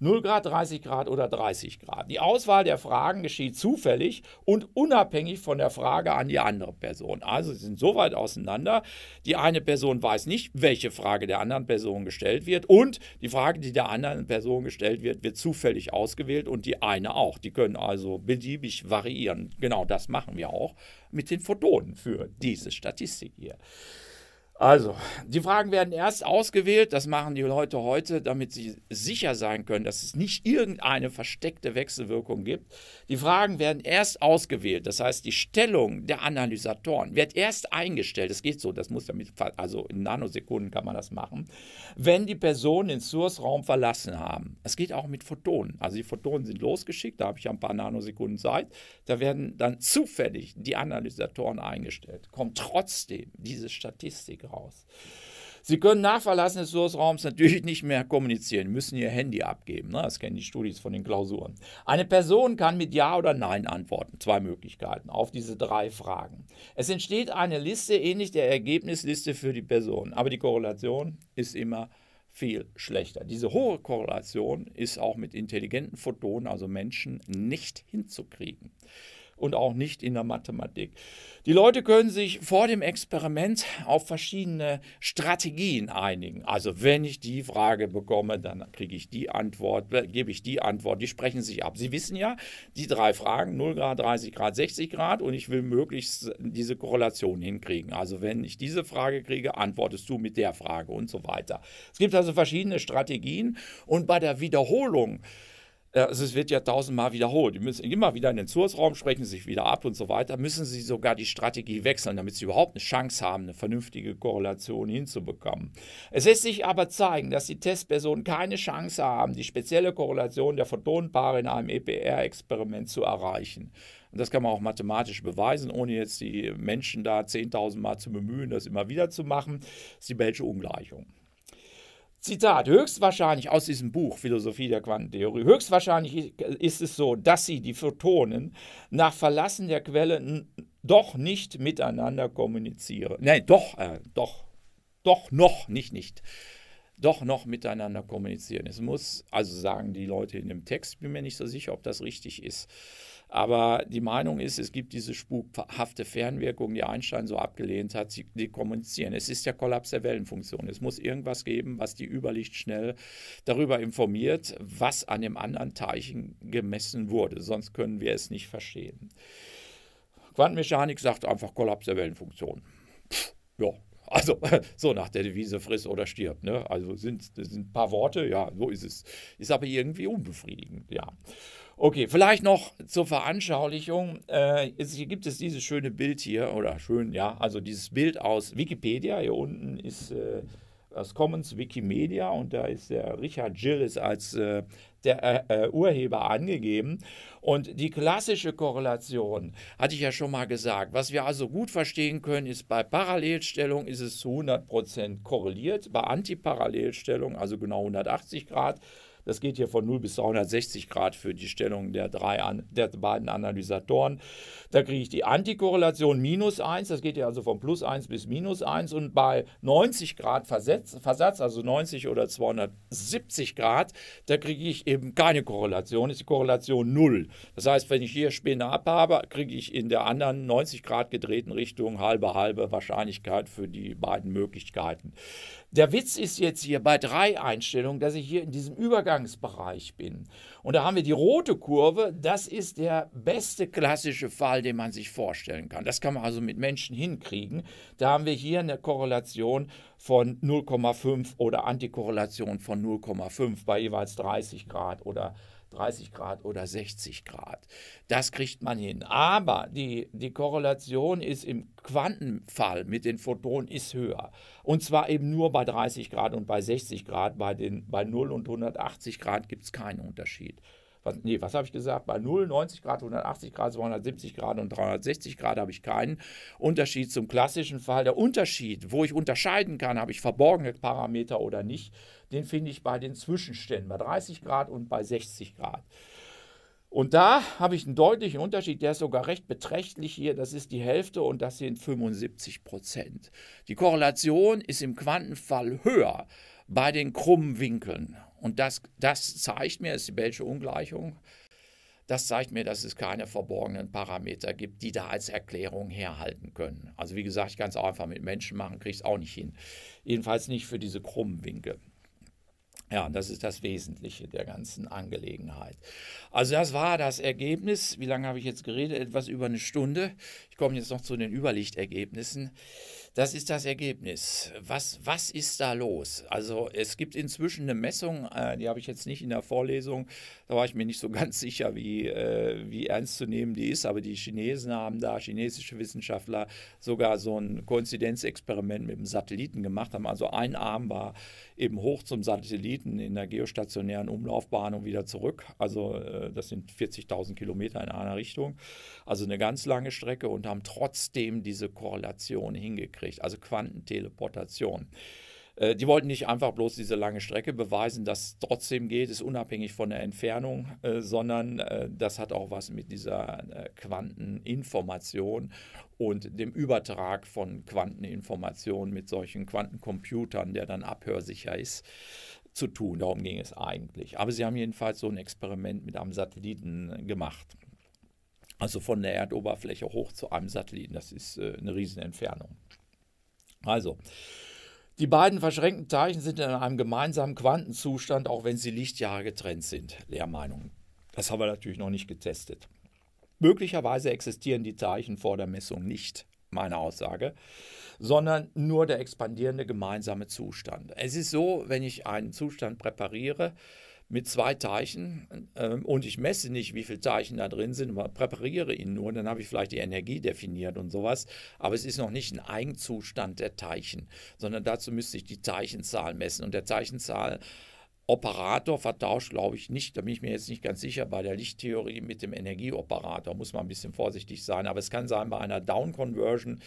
0 Grad, 30 Grad oder 30 Grad. Die Auswahl der Fragen geschieht zufällig und unabhängig von der Frage an die andere Person. Also sie sind so weit auseinander, die eine Person weiß nicht, welche Frage der anderen Person gestellt wird und die Frage, die der anderen Person gestellt wird, wird zufällig ausgewählt und die eine auch. Die können also beliebig variieren. Genau das machen wir auch mit den Photonen für diese Statistik hier. Also, die Fragen werden erst ausgewählt, das machen die Leute heute, damit sie sicher sein können, dass es nicht irgendeine versteckte Wechselwirkung gibt. Die Fragen werden erst ausgewählt, das heißt, die Stellung der Analysatoren wird erst eingestellt. Es geht so, das muss damit, also in Nanosekunden kann man das machen, wenn die Personen den Source-Raum verlassen haben. Es geht auch mit Photonen. Also, die Photonen sind losgeschickt, da habe ich ja ein paar Nanosekunden Zeit. Da werden dann zufällig die Analysatoren eingestellt. Kommt trotzdem diese Statistik raus. Sie können nach Verlassen des Kursraums natürlich nicht mehr kommunizieren, müssen ihr Handy abgeben. Ne? Das kennen die Studis von den Klausuren. Eine Person kann mit Ja oder Nein antworten. Zwei Möglichkeiten auf diese drei Fragen. Es entsteht eine Liste ähnlich der Ergebnisliste für die Person, aber die Korrelation ist immer viel schlechter. Diese hohe Korrelation ist auch mit intelligenten Photonen, also Menschen, nicht hinzukriegen und auch nicht in der Mathematik. Die Leute können sich vor dem Experiment auf verschiedene Strategien einigen. Also wenn ich die Frage bekomme, dann kriege ich die Antwort, äh, gebe ich die Antwort, die sprechen sich ab. Sie wissen ja, die drei Fragen, 0 Grad, 30 Grad, 60 Grad und ich will möglichst diese Korrelation hinkriegen. Also wenn ich diese Frage kriege, antwortest du mit der Frage und so weiter. Es gibt also verschiedene Strategien und bei der Wiederholung also es wird ja tausendmal wiederholt. Die müssen immer wieder in den Source-Raum sprechen, sich wieder ab und so weiter. Müssen sie sogar die Strategie wechseln, damit sie überhaupt eine Chance haben, eine vernünftige Korrelation hinzubekommen. Es lässt sich aber zeigen, dass die Testpersonen keine Chance haben, die spezielle Korrelation der Photonenpaare in einem EPR-Experiment zu erreichen. Und das kann man auch mathematisch beweisen, ohne jetzt die Menschen da 10.000 Mal zu bemühen, das immer wieder zu machen. Das ist die Belgische Ungleichung. Zitat, höchstwahrscheinlich aus diesem Buch Philosophie der Quantentheorie, höchstwahrscheinlich ist es so, dass sie, die Photonen, nach Verlassen der Quelle doch nicht miteinander kommunizieren. Nein, doch, äh, doch, doch noch, nicht, nicht doch noch miteinander kommunizieren. Es muss, also sagen die Leute in dem Text, bin mir nicht so sicher, ob das richtig ist. Aber die Meinung ist, es gibt diese spukhafte Fernwirkung, die Einstein so abgelehnt hat. Sie, die kommunizieren. Es ist der Kollaps der Wellenfunktion. Es muss irgendwas geben, was die Überlicht schnell darüber informiert, was an dem anderen Teilchen gemessen wurde. Sonst können wir es nicht verstehen. Quantenmechanik sagt einfach Kollaps der Wellenfunktion. Pff, ja, also [LAUGHS] so nach der Devise friss oder stirb. Ne? Also sind, sind ein paar Worte, ja, so ist es. Ist aber irgendwie unbefriedigend, ja. Okay, vielleicht noch zur Veranschaulichung. Äh, es, hier gibt es dieses schöne Bild hier, oder schön, ja, also dieses Bild aus Wikipedia. Hier unten ist äh, das Commons Wikimedia und da ist der Richard Gillis als äh, der äh, äh, Urheber angegeben. Und die klassische Korrelation hatte ich ja schon mal gesagt. Was wir also gut verstehen können, ist bei Parallelstellung ist es zu 100% korreliert, bei Antiparallelstellung also genau 180 Grad das geht hier von 0 bis 360 Grad für die Stellung der, drei an, der beiden Analysatoren. Da kriege ich die Antikorrelation minus 1, das geht hier also von plus 1 bis minus 1 und bei 90 Grad Versatz, Versatz also 90 oder 270 Grad, da kriege ich eben keine Korrelation, ist die Korrelation 0. Das heißt, wenn ich hier Spinne abhabe, kriege ich in der anderen 90 Grad gedrehten Richtung halbe halbe Wahrscheinlichkeit für die beiden Möglichkeiten. Der Witz ist jetzt hier bei drei Einstellungen, dass ich hier in diesem Übergangsbereich bin. Und da haben wir die rote Kurve. Das ist der beste klassische Fall, den man sich vorstellen kann. Das kann man also mit Menschen hinkriegen. Da haben wir hier eine Korrelation von 0,5 oder Antikorrelation von 0,5 bei jeweils 30 Grad oder 30 Grad oder 60 Grad. Das kriegt man hin. Aber die, die Korrelation ist im Quantenfall mit den Photonen ist höher. Und zwar eben nur bei 30 Grad und bei 60 Grad. Bei, den, bei 0 und 180 Grad gibt es keinen Unterschied was, nee, was habe ich gesagt? Bei 0, 90 Grad, 180 Grad, 270 Grad und 360 Grad habe ich keinen Unterschied zum klassischen Fall. Der Unterschied, wo ich unterscheiden kann, habe ich verborgene Parameter oder nicht, den finde ich bei den Zwischenständen, bei 30 Grad und bei 60 Grad. Und da habe ich einen deutlichen Unterschied, der ist sogar recht beträchtlich hier. Das ist die Hälfte und das sind 75 Prozent. Die Korrelation ist im Quantenfall höher bei den krummen Winkeln. Und das, das zeigt mir, ist die Belgische Ungleichung, das zeigt mir, dass es keine verborgenen Parameter gibt, die da als Erklärung herhalten können. Also wie gesagt, ganz einfach mit Menschen machen, kriege es auch nicht hin. Jedenfalls nicht für diese krummen Winkel. Ja, das ist das Wesentliche der ganzen Angelegenheit. Also das war das Ergebnis. Wie lange habe ich jetzt geredet? Etwas über eine Stunde. Ich komme jetzt noch zu den Überlichtergebnissen. Das ist das Ergebnis. Was, was ist da los? Also es gibt inzwischen eine Messung, äh, die habe ich jetzt nicht in der Vorlesung, da war ich mir nicht so [LAUGHS] ganz sicher, wie, äh, wie ernst zu nehmen die ist, aber die Chinesen haben da, chinesische Wissenschaftler, sogar so ein Koinzidenzexperiment mit dem Satelliten gemacht haben. Also ein Arm war eben hoch zum Satelliten in der geostationären Umlaufbahn und wieder zurück. Also äh, das sind 40.000 Kilometer in einer Richtung. Also eine ganz lange Strecke und haben trotzdem diese Korrelation hingekriegt, also Quantenteleportation. Äh, die wollten nicht einfach bloß diese lange Strecke beweisen, dass es trotzdem geht, ist unabhängig von der Entfernung, äh, sondern äh, das hat auch was mit dieser äh, Quanteninformation und dem Übertrag von Quanteninformationen mit solchen Quantencomputern, der dann abhörsicher ist, zu tun. Darum ging es eigentlich. Aber sie haben jedenfalls so ein Experiment mit einem Satelliten gemacht. Also von der Erdoberfläche hoch zu einem Satelliten, das ist äh, eine Riesenentfernung. Also, die beiden verschränkten Teilchen sind in einem gemeinsamen Quantenzustand, auch wenn sie Lichtjahre getrennt sind. Lehrmeinung. Das haben wir natürlich noch nicht getestet. Möglicherweise existieren die Teilchen vor der Messung nicht, meine Aussage, sondern nur der expandierende gemeinsame Zustand. Es ist so, wenn ich einen Zustand präpariere, mit zwei Teilchen ähm, und ich messe nicht, wie viele Teilchen da drin sind, präpariere ihn nur, dann habe ich vielleicht die Energie definiert und sowas, aber es ist noch nicht ein Eigenzustand der Teilchen, sondern dazu müsste ich die Teilchenzahl messen und der Teilchenzahl Operator vertauscht, glaube ich, nicht. Da bin ich mir jetzt nicht ganz sicher bei der Lichttheorie mit dem Energieoperator. Muss man ein bisschen vorsichtig sein. Aber es kann sein, bei einer Down-Conversion,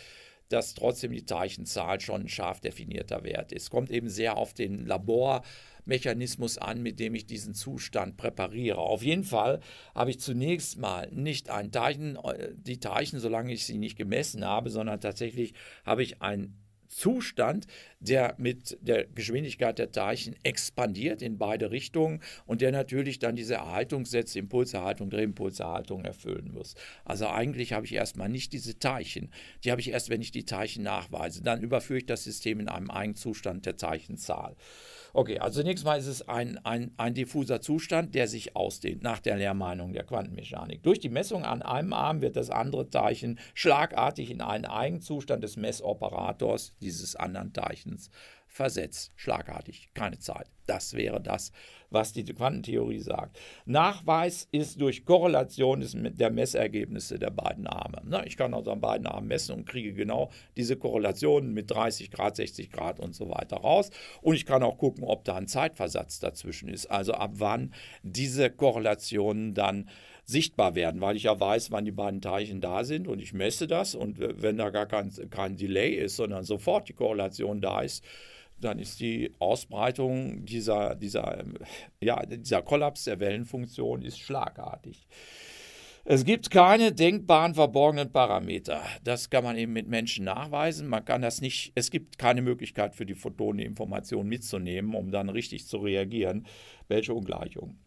dass trotzdem die Teilchenzahl schon ein scharf definierter Wert ist. Kommt eben sehr auf den Labor- Mechanismus an, mit dem ich diesen Zustand präpariere. Auf jeden Fall habe ich zunächst mal nicht ein Teilchen, äh, die Teilchen, solange ich sie nicht gemessen habe, sondern tatsächlich habe ich einen Zustand, der mit der Geschwindigkeit der Teilchen expandiert in beide Richtungen und der natürlich dann diese Erhaltungssätze, Impulserhaltung, Drehimpulserhaltung erfüllen muss. Also eigentlich habe ich erstmal nicht diese Teilchen. Die habe ich erst, wenn ich die Teilchen nachweise. Dann überführe ich das System in einem eigenen Zustand der Teilchenzahl. Okay, also zunächst mal ist es ein, ein, ein diffuser Zustand, der sich ausdehnt nach der Lehrmeinung der Quantenmechanik. Durch die Messung an einem Arm wird das andere Teilchen schlagartig in einen Eigenzustand des Messoperators dieses anderen Teilchens versetzt, schlagartig, keine Zeit. Das wäre das, was die Quantentheorie sagt. Nachweis ist durch Korrelation der Messergebnisse der beiden Arme. Na, ich kann also an beiden Armen messen und kriege genau diese Korrelationen mit 30 Grad, 60 Grad und so weiter raus. Und ich kann auch gucken, ob da ein Zeitversatz dazwischen ist. Also ab wann diese Korrelationen dann sichtbar werden, weil ich ja weiß, wann die beiden Teilchen da sind und ich messe das. Und wenn da gar kein, kein Delay ist, sondern sofort die Korrelation da ist, dann ist die Ausbreitung dieser, dieser, ähm, ja, dieser Kollaps der Wellenfunktion ist schlagartig. Es gibt keine denkbaren verborgenen Parameter. Das kann man eben mit Menschen nachweisen. Man kann das nicht, es gibt keine Möglichkeit für die Photonen, die Information mitzunehmen, um dann richtig zu reagieren. Welche Ungleichung?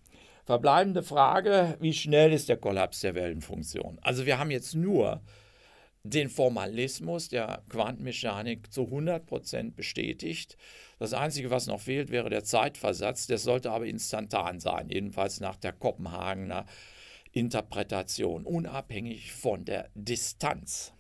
Verbleibende Frage, wie schnell ist der Kollaps der Wellenfunktion? Also wir haben jetzt nur den Formalismus der Quantenmechanik zu 100% bestätigt. Das Einzige, was noch fehlt, wäre der Zeitversatz. Der sollte aber instantan sein, jedenfalls nach der Kopenhagener Interpretation, unabhängig von der Distanz.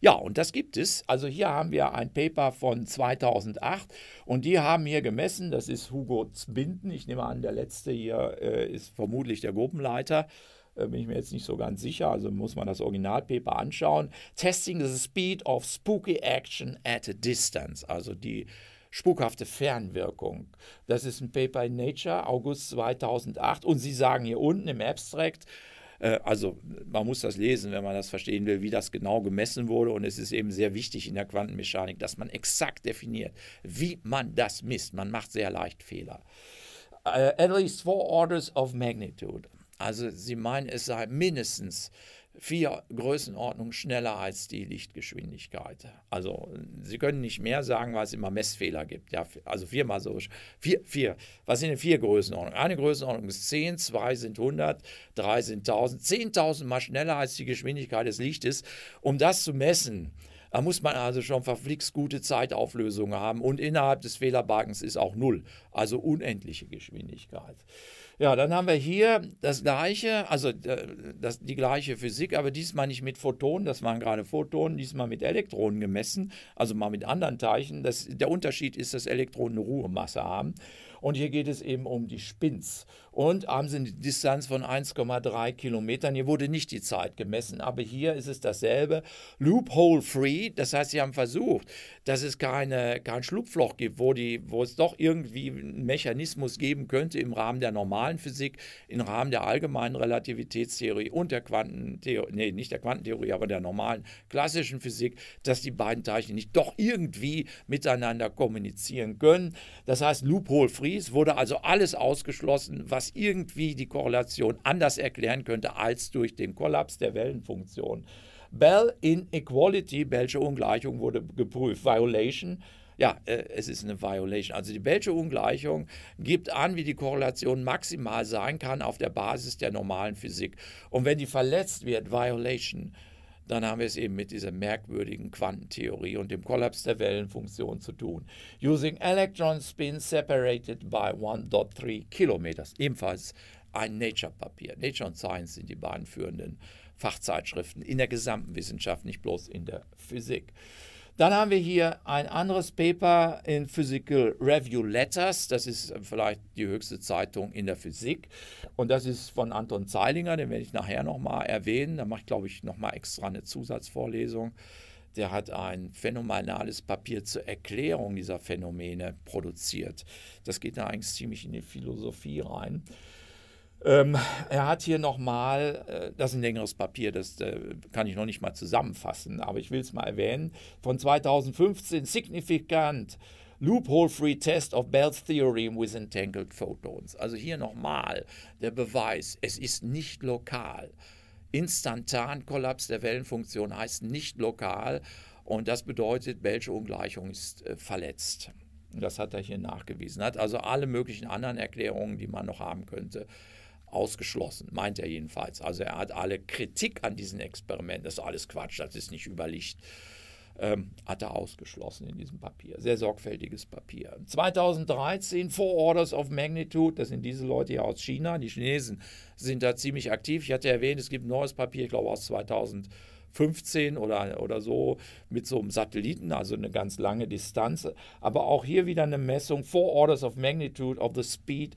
Ja, und das gibt es. Also hier haben wir ein Paper von 2008 und die haben hier gemessen, das ist Hugo Zbinden, ich nehme an, der letzte hier äh, ist vermutlich der Gruppenleiter, äh, bin ich mir jetzt nicht so ganz sicher, also muss man das Originalpaper anschauen. Testing the Speed of Spooky Action at a Distance, also die spukhafte Fernwirkung. Das ist ein Paper in Nature, August 2008. Und Sie sagen hier unten im Abstract, äh, also man muss das lesen, wenn man das verstehen will, wie das genau gemessen wurde. Und es ist eben sehr wichtig in der Quantenmechanik, dass man exakt definiert, wie man das misst. Man macht sehr leicht Fehler. Uh, at least four orders of magnitude. Also sie meinen, es sei mindestens vier Größenordnungen schneller als die Lichtgeschwindigkeit. Also äh, sie können nicht mehr sagen, weil es immer Messfehler gibt. Ja, also viermal so. Vier, vier. Was sind denn vier Größenordnungen? Eine Größenordnung ist 10, zwei sind 100, drei sind 1000. 10.000 mal schneller als die Geschwindigkeit des Lichtes. Um das zu messen, da muss man also schon verflixt gute Zeitauflösungen haben. Und innerhalb des Fehlerbalkens ist auch Null, also unendliche Geschwindigkeit. Ja, dann haben wir hier das gleiche, also äh, das, die gleiche Physik, aber diesmal nicht mit Photonen, das waren gerade Photonen, diesmal mit Elektronen gemessen, also mal mit anderen Teilchen. Das, der Unterschied ist, dass Elektronen eine Ruhemasse haben. Und hier geht es eben um die Spins und haben sie eine Distanz von 1,3 Kilometern. Hier wurde nicht die Zeit gemessen, aber hier ist es dasselbe. Loophole-free, das heißt, sie haben versucht, dass es keine, kein Schlupfloch gibt, wo, die, wo es doch irgendwie einen Mechanismus geben könnte im Rahmen der normalen Physik, im Rahmen der allgemeinen Relativitätstheorie und der Quantentheorie, nee, nicht der Quantentheorie, aber der normalen klassischen Physik, dass die beiden Teilchen nicht doch irgendwie miteinander kommunizieren können. Das heißt, Loophole-free, es wurde also alles ausgeschlossen, was was irgendwie die Korrelation anders erklären könnte als durch den Kollaps der Wellenfunktion. Bell Inequality, Bellsche Ungleichung wurde geprüft. Violation, ja, äh, es ist eine Violation. Also die Bellsche Ungleichung gibt an, wie die Korrelation maximal sein kann auf der Basis der normalen Physik. Und wenn die verletzt wird, Violation, äh, dann haben wir es eben mit dieser merkwürdigen Quantentheorie und dem Kollaps der Wellenfunktion zu tun. Using electron spin separated by 1.3 kilometers. Ebenfalls ein Nature-Papier. Nature und Science sind die beiden führenden Fachzeitschriften in der gesamten Wissenschaft, nicht bloß in der Physik. Dann haben wir hier ein anderes Paper in Physical Review Letters. Das ist vielleicht die höchste Zeitung in der Physik. Und das ist von Anton Zeilinger, den werde ich nachher nochmal erwähnen. Da mache ich, glaube ich, nochmal extra eine Zusatzvorlesung. Der hat ein phänomenales Papier zur Erklärung dieser Phänomene produziert. Das geht da eigentlich ziemlich in die Philosophie rein. Ähm, er hat hier nochmal, äh, das ist ein längeres Papier, das äh, kann ich noch nicht mal zusammenfassen, aber ich will es mal erwähnen, von 2015 signifikant. Loophole-free test of Bell's theorem with entangled photons. Also hier nochmal der Beweis, es ist nicht lokal. Instantan Kollaps der Wellenfunktion heißt nicht lokal und das bedeutet, Bellsche Ungleichung ist äh, verletzt. Das hat er hier nachgewiesen. Hat also alle möglichen anderen Erklärungen, die man noch haben könnte, ausgeschlossen, meint er jedenfalls. Also er hat alle Kritik an diesen Experimenten, das ist alles Quatsch, das ist nicht überlicht, ähm, hat er ausgeschlossen in diesem Papier. Sehr sorgfältiges Papier. 2013, Four Orders of Magnitude, das sind diese Leute hier aus China, die Chinesen sind da ziemlich aktiv. Ich hatte erwähnt, es gibt ein neues Papier, ich glaube aus 2000. 15 oder, oder so mit so einem Satelliten, also eine ganz lange Distanz. Aber auch hier wieder eine Messung, Four Orders of Magnitude of the Speed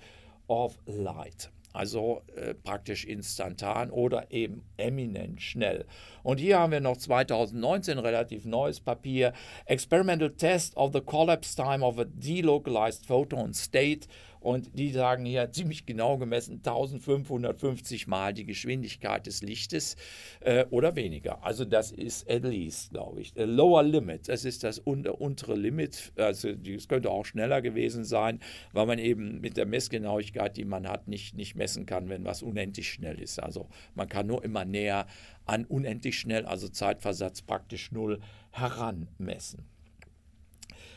of Light also äh, praktisch instantan oder eben eminent schnell. Und hier haben wir noch 2019 relativ neues Papier, Experimental Test of the Collapse Time of a Delocalized Photon State und die sagen hier ziemlich genau gemessen 1550 Mal die Geschwindigkeit des Lichtes äh, oder weniger. Also das ist at least, glaube ich. The lower Limit, das ist das untere Limit. Also es könnte auch schneller gewesen sein, weil man eben mit der Messgenauigkeit, die man hat, nicht, nicht messen kann, wenn was unendlich schnell ist. Also man kann nur immer näher an unendlich schnell, also Zeitversatz praktisch null, heranmessen.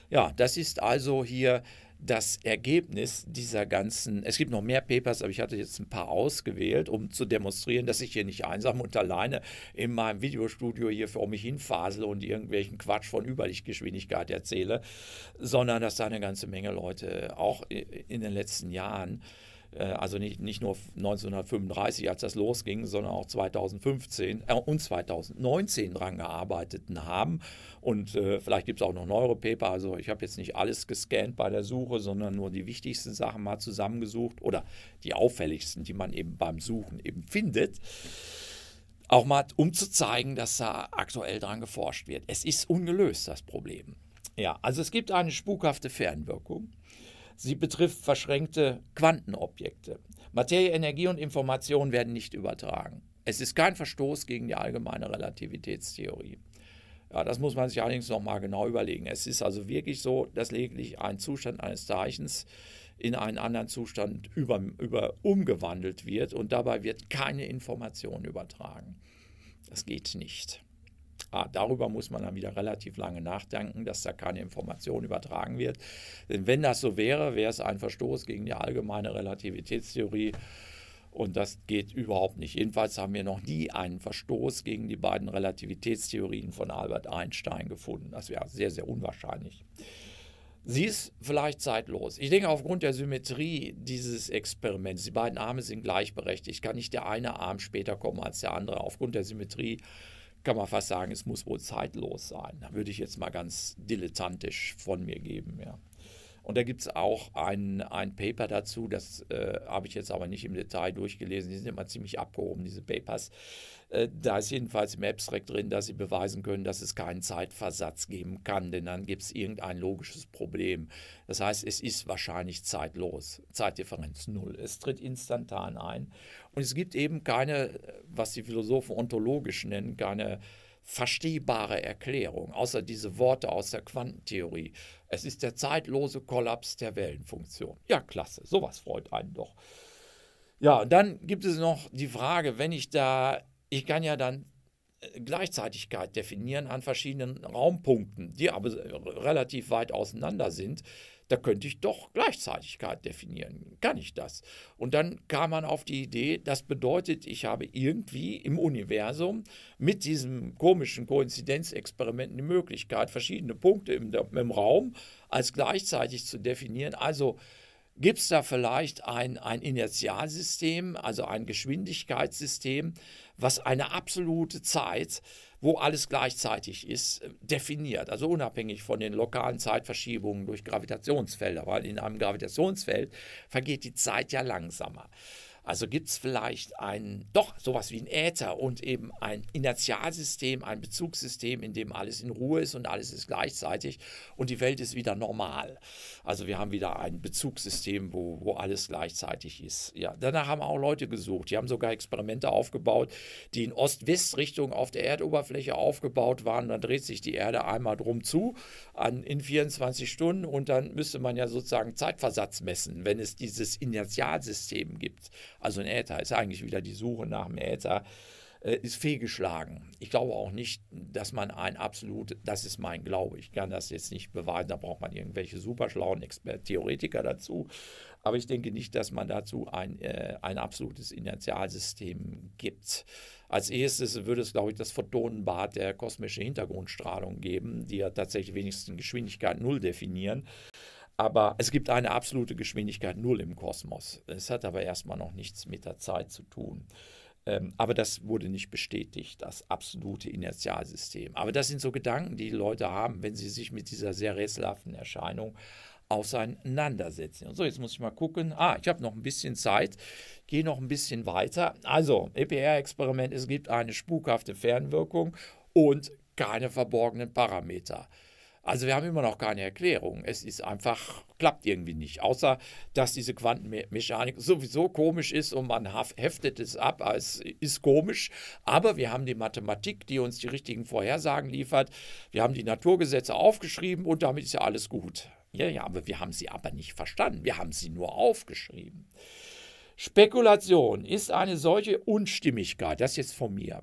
Ja, das ist also hier das Ergebnis dieser ganzen, es gibt noch mehr Papers, aber ich hatte jetzt ein paar ausgewählt, um zu demonstrieren, dass ich hier nicht einsam und alleine in meinem Videostudio hier vor mich hinfasele und irgendwelchen Quatsch von Überlichtgeschwindigkeit erzähle, sondern dass da eine ganze Menge Leute auch in den letzten Jahren äh, also nicht, nicht nur 1935, als das losging, sondern auch 2015 äh, und 2019 dran gearbeitet haben. Und äh, vielleicht gibt es auch noch neuere Paper. Also ich habe jetzt nicht alles gescannt bei der Suche, sondern nur die wichtigsten Sachen mal zusammengesucht oder die auffälligsten, die man eben beim Suchen eben findet. Auch mal, um zu zeigen, dass da aktuell dran geforscht wird. Es ist ungelöst, das Problem. Ja, also es gibt eine spukhafte Fernwirkung. Sie betrifft verschränkte Quantenobjekte. Materie, Energie und Information werden nicht übertragen. Es ist kein Verstoß gegen die allgemeine Relativitätstheorie. Ja, das muss man sich allerdings nochmal genau überlegen. Es ist also wirklich so, dass lediglich ein Zustand eines Zeichens in einen anderen Zustand über, über umgewandelt wird und dabei wird keine Information übertragen. Das geht nicht. Ah, darüber muss man dann wieder relativ lange nachdenken, dass da keine Information übertragen wird. Denn wenn das so wäre, wäre es ein Verstoß gegen die allgemeine Relativitätstheorie. Und das geht überhaupt nicht. Jedenfalls haben wir noch nie einen Verstoß gegen die beiden Relativitätstheorien von Albert Einstein gefunden. Das wäre sehr, sehr unwahrscheinlich. Sie ist vielleicht zeitlos. Ich denke, aufgrund der Symmetrie dieses Experiments, die beiden Arme sind gleichberechtigt, kann nicht der eine Arm später kommen als der andere. Aufgrund der Symmetrie kann man fast sagen, es muss wohl zeitlos sein. Würde ich jetzt mal ganz dilettantisch von mir geben, ja. Und da gibt es auch ein, ein Paper dazu, das äh, habe ich jetzt aber nicht im Detail durchgelesen. Die sind immer ziemlich abgehoben, diese Papers. Äh, da ist jedenfalls im Abstract drin, dass sie beweisen können, dass es keinen Zeitversatz geben kann, denn dann gibt es irgendein logisches Problem. Das heißt, es ist wahrscheinlich zeitlos, Zeitdifferenz null. Es tritt instantan ein. Und es gibt eben keine, was die Philosophen ontologisch nennen, keine verstehbare Erklärung, außer diese Worte aus der Quantentheorie. Es ist der zeitlose Kollaps der Wellenfunktion. Ja, klasse, sowas freut einen doch. Ja, und dann gibt es noch die Frage, wenn ich da, ich kann ja dann äh, Gleichzeitigkeit definieren an verschiedenen Raumpunkten, die aber relativ weit auseinander sind da könnte ich doch Gleichzeitigkeit definieren. Kann ich das? Und dann kam man auf die Idee, das bedeutet, ich habe irgendwie im Universum mit diesem komischen Koinzidenzexperiment die Möglichkeit, verschiedene Punkte im, im Raum als gleichzeitig zu definieren. Also gibt es da vielleicht ein, ein Inertialsystem, also ein Geschwindigkeitssystem, was eine absolute Zeit äh, wo alles gleichzeitig ist, äh, definiert. Also unabhängig von den lokalen Zeitverschiebungen durch Gravitationsfelder, weil in einem Gravitationsfeld vergeht die Zeit ja langsamer. Also gibt es vielleicht ein, doch sowas wie ein Äther und eben ein Inertialsystem, ein Bezugssystem, in dem alles in Ruhe ist und alles ist gleichzeitig und die Welt ist wieder normal. Also wir haben wieder ein Bezugssystem, wo, wo alles gleichzeitig ist. Ja, danach haben auch Leute gesucht. Die haben sogar Experimente aufgebaut, die in Ost-West-Richtung auf der Erdoberfläche aufgebaut waren. Dann dreht sich die Erde einmal drum zu an, in 24 Stunden und dann müsste man ja sozusagen Zeitversatz messen, wenn es dieses Inertialsystem gibt. Also ein Äther ist eigentlich wieder die Suche nach dem Äther. Äh, ist fehlgeschlagen. Ich glaube auch nicht, dass man ein absolut, das ist mein Glaube, ich kann das jetzt nicht beweisen, da braucht man irgendwelche superschlauen Expert Theoretiker dazu, aber ich denke nicht, dass man dazu ein, äh, ein absolutes Inertialsystem gibt. Als erstes würde es, glaube ich, das Photonenbad der kosmischen Hintergrundstrahlung geben, die ja tatsächlich wenigstens Geschwindigkeit Null definieren. Aber es gibt eine absolute Geschwindigkeit Null im Kosmos. Es hat aber erstmal noch nichts mit der Zeit zu tun. Ähm, aber das wurde nicht bestätigt, das absolute Inertialsystem. Aber das sind so Gedanken, die, die Leute haben, wenn sie sich mit dieser sehr rätselhaften Erscheinung auseinandersetzen. Und so, jetzt muss ich mal gucken. Ah, ich habe noch ein bisschen Zeit, gehe noch ein bisschen weiter. Also, EPR-Experiment, es gibt eine spukhafte Fernwirkung und keine verborgenen Parameter. Also wir haben immer noch keine Erklärung. Es ist einfach, klappt irgendwie nicht. Außer, dass diese Quantenmechanik sowieso komisch ist und man heftet es ab. Es ist komisch, aber wir haben die Mathematik, die uns die richtigen Vorhersagen liefert. Wir haben die Naturgesetze aufgeschrieben und damit ist ja alles gut. Ja, ja, aber wir haben sie aber nicht verstanden. Wir haben sie nur aufgeschrieben. Spekulation ist eine solche Unstimmigkeit, das jetzt von mir,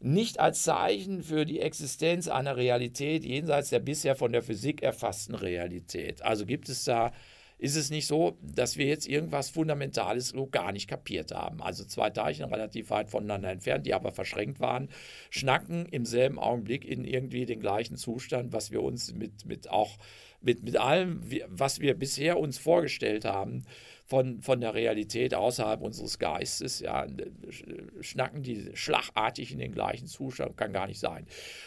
nicht als Zeichen für die Existenz einer Realität jenseits der bisher von der Physik erfassten Realität. Also gibt es da, ist es nicht so, dass wir jetzt irgendwas Fundamentales so gar nicht kapiert haben. Also zwei Teilchen relativ weit voneinander entfernt, die aber verschränkt waren, schnacken im selben Augenblick in irgendwie den gleichen Zustand, was wir uns mit, mit auch mit, mit allem, was wir bisher uns vorgestellt haben, äh, von, von der Realität außerhalb unseres Geistes, ja, äh, äh, schnacken die schlagartig in den gleichen Zustand, kann gar nicht sein.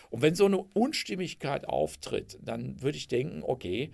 Und wenn so eine Unstimmigkeit auftritt, dann würde ich denken, okay,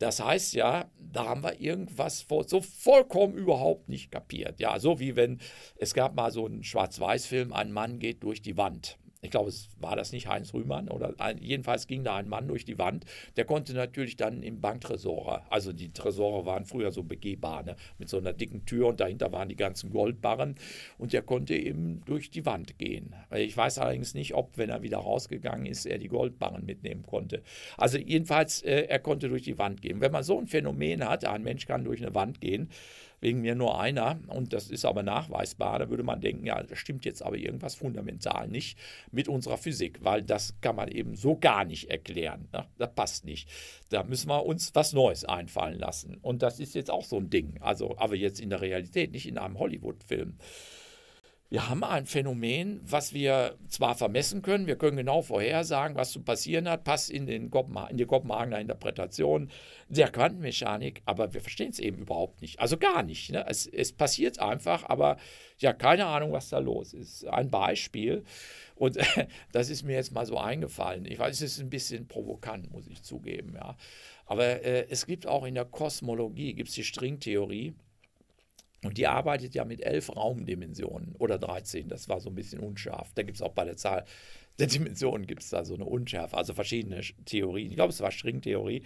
das heißt ja, da haben wir irgendwas so vollkommen überhaupt nicht kapiert. Ja, so wie wenn es gab mal so einen Schwarz-Weiß-Film, ein Mann geht durch die Wand ich glaube, es war das nicht Heinz Rühmann oder ein, jedenfalls ging da ein Mann durch die Wand, der konnte natürlich dann im Banktresor, also die Tresore waren früher so begehbar, ne, mit so einer dicken Tür und dahinter waren die ganzen Goldbarren und der konnte eben durch die Wand gehen. Ich weiß allerdings nicht, ob, wenn er wieder rausgegangen ist, er die Goldbarren mitnehmen konnte. Also jedenfalls, äh, er konnte durch die Wand gehen. Wenn man so ein Phänomen hat, ein Mensch kann durch eine Wand gehen, wegen mir nur einer und das ist aber nachweisbar, da würde man denken, ja, das stimmt jetzt aber irgendwas fundamental nicht mit unserer Physik, weil das kann man eben so gar nicht erklären. Ne? Das passt nicht. Da müssen wir uns was Neues einfallen lassen. Und das ist jetzt auch so ein Ding. Also, aber jetzt in der Realität, nicht in einem Hollywood-Film wir haben ein Phänomen, was wir zwar vermessen können, wir können genau vorhersagen, was zu passieren hat, passt in, den in die Kopenhagener Interpretation der Quantenmechanik, aber wir verstehen es eben überhaupt nicht. Also gar nicht. Ne? Es, es passiert einfach, aber ja, keine Ahnung, was da los ist. Ein Beispiel, und [LAUGHS] das ist mir jetzt mal so eingefallen. Ich weiß, es ist ein bisschen provokant, muss ich zugeben. Ja. Aber äh, es gibt auch in der Kosmologie, gibt es die Stringtheorie, und die arbeitet ja mit elf Raumdimensionen oder 13, das war so ein bisschen unscharf. Da gibt es auch bei der Zahl [LAUGHS] der Dimensionen gibt es da so eine Unschärfe, also verschiedene Theorien. Ich glaube, es war Stringtheorie.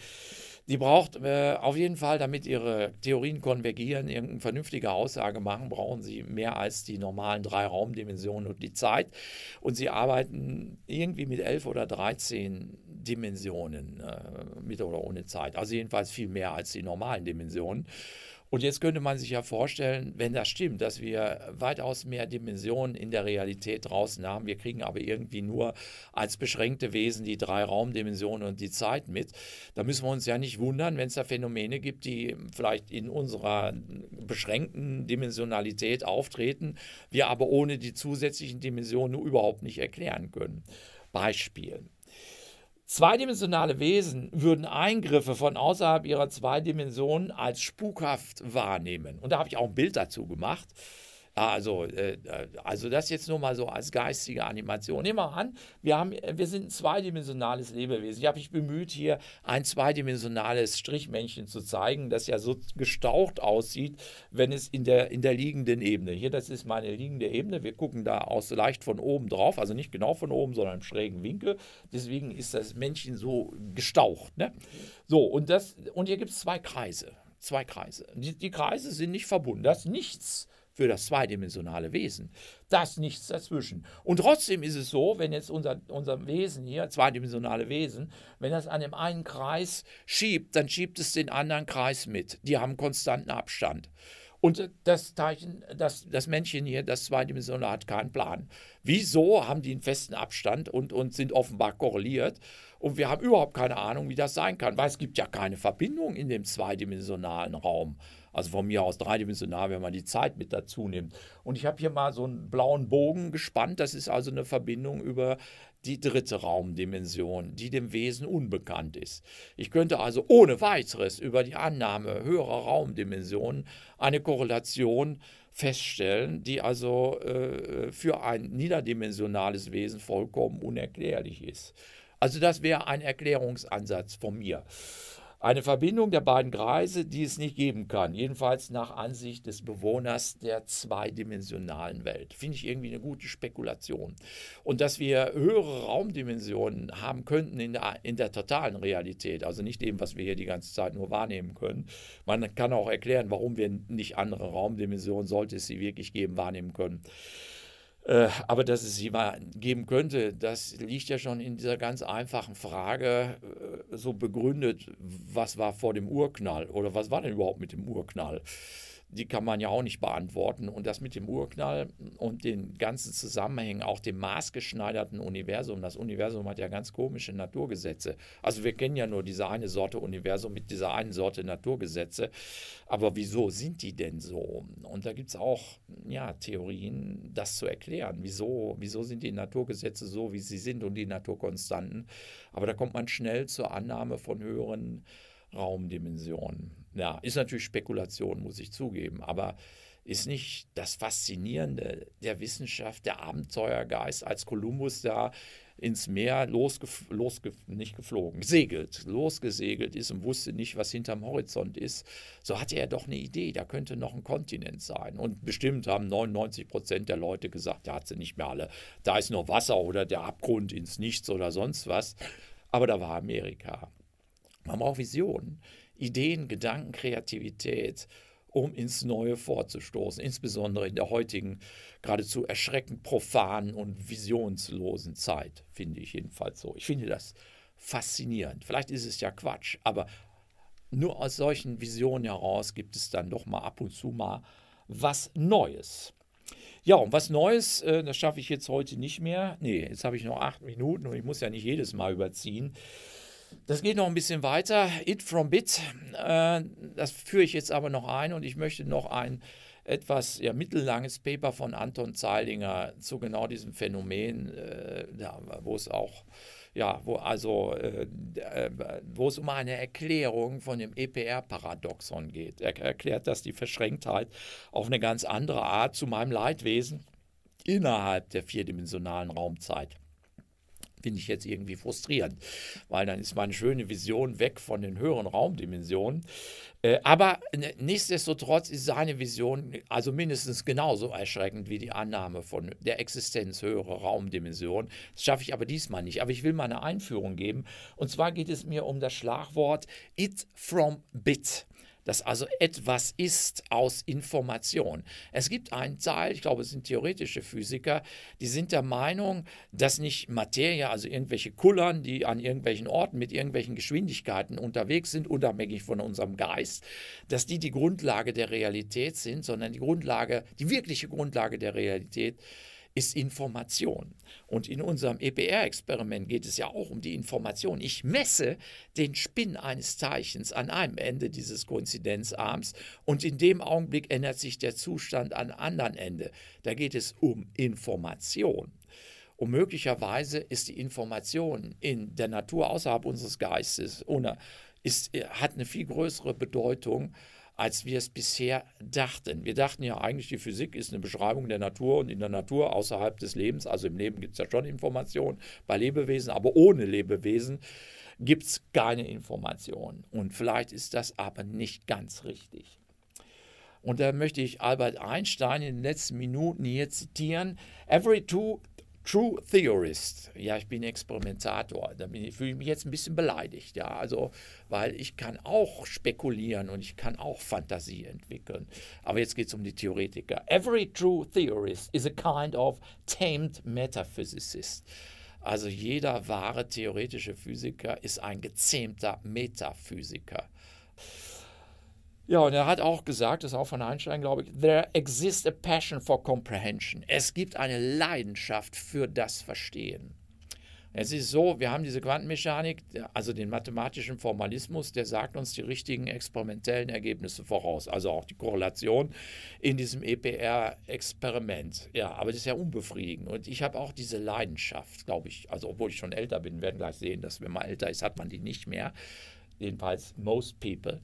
Die braucht äh, auf jeden Fall, damit ihre Theorien konvergieren, irgendeine vernünftige Aussage machen, brauchen sie mehr als die normalen drei Raumdimensionen und die Zeit. Und sie arbeiten irgendwie mit elf oder 13 Dimensionen, äh, mit oder ohne Zeit. Also jedenfalls viel mehr als die normalen Dimensionen. Und jetzt könnte man sich ja vorstellen, wenn das stimmt, dass wir weitaus mehr Dimensionen in der Realität draußen haben. Wir kriegen aber irgendwie nur als beschränkte Wesen die drei Raumdimensionen und die Zeit mit. Da müssen wir uns ja nicht wundern, wenn es da Phänomene gibt, die vielleicht in unserer beschränkten Dimensionalität auftreten, wir aber ohne die zusätzlichen Dimensionen überhaupt nicht erklären können. Beispiel. Zweidimensionale Wesen würden Eingriffe von außerhalb ihrer zwei Dimensionen als spukhaft wahrnehmen. Und da habe ich auch ein Bild dazu gemacht. Also, äh, also das jetzt nur mal so als geistige Animation. Nehmen wir an, wir, haben, wir sind ein zweidimensionales Lebewesen. Ich habe mich bemüht, hier ein zweidimensionales Strichmännchen zu zeigen, das ja so gestaucht aussieht, wenn es in der, in der liegenden Ebene. Hier, das ist meine liegende Ebene. Wir gucken da aus leicht von oben drauf, also nicht genau von oben, sondern im schrägen Winkel. Deswegen ist das Männchen so gestaucht. Ne? So, und, das, und hier gibt es zwei Kreise. Zwei Kreise. Die, die Kreise sind nicht verbunden. Das ist nichts für das zweidimensionale Wesen. Das nichts dazwischen. Und trotzdem ist es so, wenn jetzt unser, unser Wesen hier, zweidimensionale Wesen, wenn das an dem einen Kreis schiebt, dann schiebt es den anderen Kreis mit. Die haben konstanten Abstand. Und das Teilchen, das, das Männchen hier, das zweidimensionale, hat keinen Plan. Wieso haben die einen festen Abstand und, und sind offenbar korreliert? Und wir haben überhaupt keine Ahnung, wie das sein kann, weil es gibt ja keine Verbindung in dem zweidimensionalen Raum. Also von mir aus dreidimensional, wenn man die Zeit mit dazu nimmt. Und ich habe hier mal so einen blauen Bogen gespannt. Das ist also eine Verbindung über die dritte Raumdimension, die dem Wesen unbekannt ist. Ich könnte also ohne weiteres über die Annahme höherer Raumdimensionen eine Korrelation feststellen, die also äh, für ein niederdimensionales Wesen vollkommen unerklärlich ist. Also das wäre ein Erklärungsansatz von mir. Eine Verbindung der beiden Kreise, die es nicht geben kann, jedenfalls nach Ansicht des Bewohners der zweidimensionalen Welt. Finde ich irgendwie eine gute Spekulation. Und dass wir höhere Raumdimensionen haben könnten in der, in der totalen Realität, also nicht dem, was wir hier die ganze Zeit nur wahrnehmen können. Man kann auch erklären, warum wir nicht andere Raumdimensionen, sollte es sie wirklich geben, wahrnehmen können. Äh, aber dass es sie mal geben könnte, das liegt ja schon in dieser ganz einfachen Frage äh, so begründet, was war vor dem Urknall oder was war denn überhaupt mit dem Urknall? die kann man ja auch nicht beantworten. Und das mit dem Urknall und den ganzen Zusammenhängen, auch dem maßgeschneiderten Universum. Das Universum hat ja ganz komische Naturgesetze. Also wir kennen ja nur diese eine Sorte Universum mit dieser einen Sorte Naturgesetze. Aber wieso sind die denn so? Und da gibt es auch ja, Theorien, das zu erklären. Wieso, wieso sind die Naturgesetze so, wie sie sind und die Naturkonstanten? Aber da kommt man schnell zur Annahme von höheren Raumdimensionen. Ja, ist natürlich Spekulation, muss ich zugeben, aber ist nicht das Faszinierende der Wissenschaft, der Abenteuergeist, als Kolumbus da ins Meer losgef losge nicht geflogen, segelt, losgesegelt ist und wusste nicht, was hinterm Horizont ist, so hatte er doch eine Idee, da könnte noch ein Kontinent sein. Und bestimmt haben 99 Prozent der Leute gesagt, da hat sie nicht mehr alle, da ist nur Wasser oder der Abgrund ins Nichts oder sonst was. Aber da war Amerika. Man braucht Visionen. Ideen, Gedanken, Kreativität, um ins Neue vorzustoßen, insbesondere in der heutigen geradezu erschreckend profanen und visionslosen Zeit, finde ich jedenfalls so. Ich finde das faszinierend. Vielleicht ist es ja Quatsch, aber nur aus solchen Visionen heraus gibt es dann doch mal ab und zu mal was Neues. Ja, und was Neues, äh, das schaffe ich jetzt heute nicht mehr. Nee, jetzt habe ich noch acht Minuten und ich muss ja nicht jedes Mal überziehen. Das geht noch ein bisschen weiter. It from Bit, äh, das führe ich jetzt aber noch ein und ich möchte noch ein etwas ja, mittellanges Paper von Anton Zeilinger zu genau diesem Phänomen, äh, ja, wo es auch ja, wo also äh, äh wo es um eine Erklärung von dem EPR-Paradoxon geht. Er erklärt, dass die Verschränktheit auf eine ganz andere Art zu meinem Leidwesen innerhalb der vierdimensionalen Raumzeit bin ich jetzt irgendwie frustrierend, weil dann ist meine schöne Vision weg von den höheren Raumdimensionen. Äh, aber nichtsdestotrotz ist seine Vision also mindestens genauso erschreckend wie die Annahme von der Existenz höherer Raumdimensionen. Das schaffe ich aber diesmal nicht. Aber ich will mal eine Einführung geben. Und zwar geht es mir um das Schlagwort It from Bit dass also etwas ist aus Information. Es gibt einen Teil, ich glaube, es sind theoretische Physiker, die sind der Meinung, dass nicht Materie, also irgendwelche Kullern, die an irgendwelchen Orten mit irgendwelchen Geschwindigkeiten unterwegs sind, unabhängig von unserem Geist, dass die die Grundlage der Realität sind, sondern die Grundlage, die wirkliche Grundlage der Realität ist, ist Information. Und in unserem epr experiment geht es ja auch um die Information. Ich messe den Spinn eines Zeichens an einem Ende dieses Koinzidenzarms und in dem Augenblick ändert sich der Zustand an anderen Ende. Da geht es um Information. Und möglicherweise ist die Information in der Natur außerhalb unseres Geistes ohne, ist, hat eine viel größere Bedeutung als wir es bisher dachten. Wir dachten ja eigentlich, die Physik ist eine Beschreibung der Natur und in der Natur außerhalb des Lebens, also im Leben gibt es ja schon Informationen bei Lebewesen, aber ohne Lebewesen gibt es keine Informationen. Und vielleicht ist das aber nicht ganz richtig. Und da möchte ich Albert Einstein in den letzten Minuten hier zitieren. Every two True Theorist. Ja, ich bin Experimentator. Da fühle ich mich jetzt ein bisschen beleidigt. Ja, also, weil ich kann auch spekulieren und ich kann auch Fantasie entwickeln. Aber jetzt geht es um die Theoretiker. Every true theorist is a kind of tamed metaphysicist. Also jeder wahre theoretische Physiker ist ein gezähmter Metaphysiker. Ja, und er hat auch gesagt, das ist auch von Einstein, glaube ich, there exists a passion for comprehension. Es gibt eine Leidenschaft für das Verstehen. Es ist so, wir haben diese Quantenmechanik, also den mathematischen Formalismus, der sagt uns die richtigen experimentellen Ergebnisse voraus, also auch die Korrelation in diesem EPR-Experiment. Ja, aber das ist ja unbefriedigend. Und ich habe auch diese Leidenschaft, glaube ich, also obwohl ich schon älter bin, werden gleich sehen, dass wenn man älter ist, hat man die nicht mehr. Jedenfalls most people.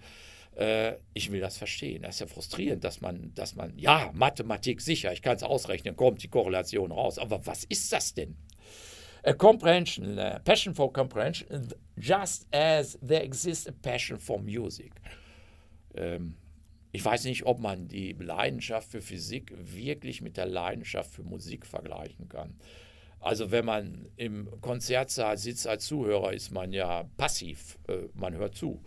Äh, ich will das verstehen. Das ist ja frustrierend, dass man, dass man, ja, Mathematik sicher, ich kann es ausrechnen, kommt die Korrelation raus. Aber was ist das denn? A comprehension, a passion for comprehension, just as there exists a passion for music. Ähm, ich weiß nicht, ob man die Leidenschaft für Physik wirklich mit der Leidenschaft für Musik vergleichen kann. Also wenn man im Konzertsaal sitzt als Zuhörer, ist man ja passiv, äh, man hört zu.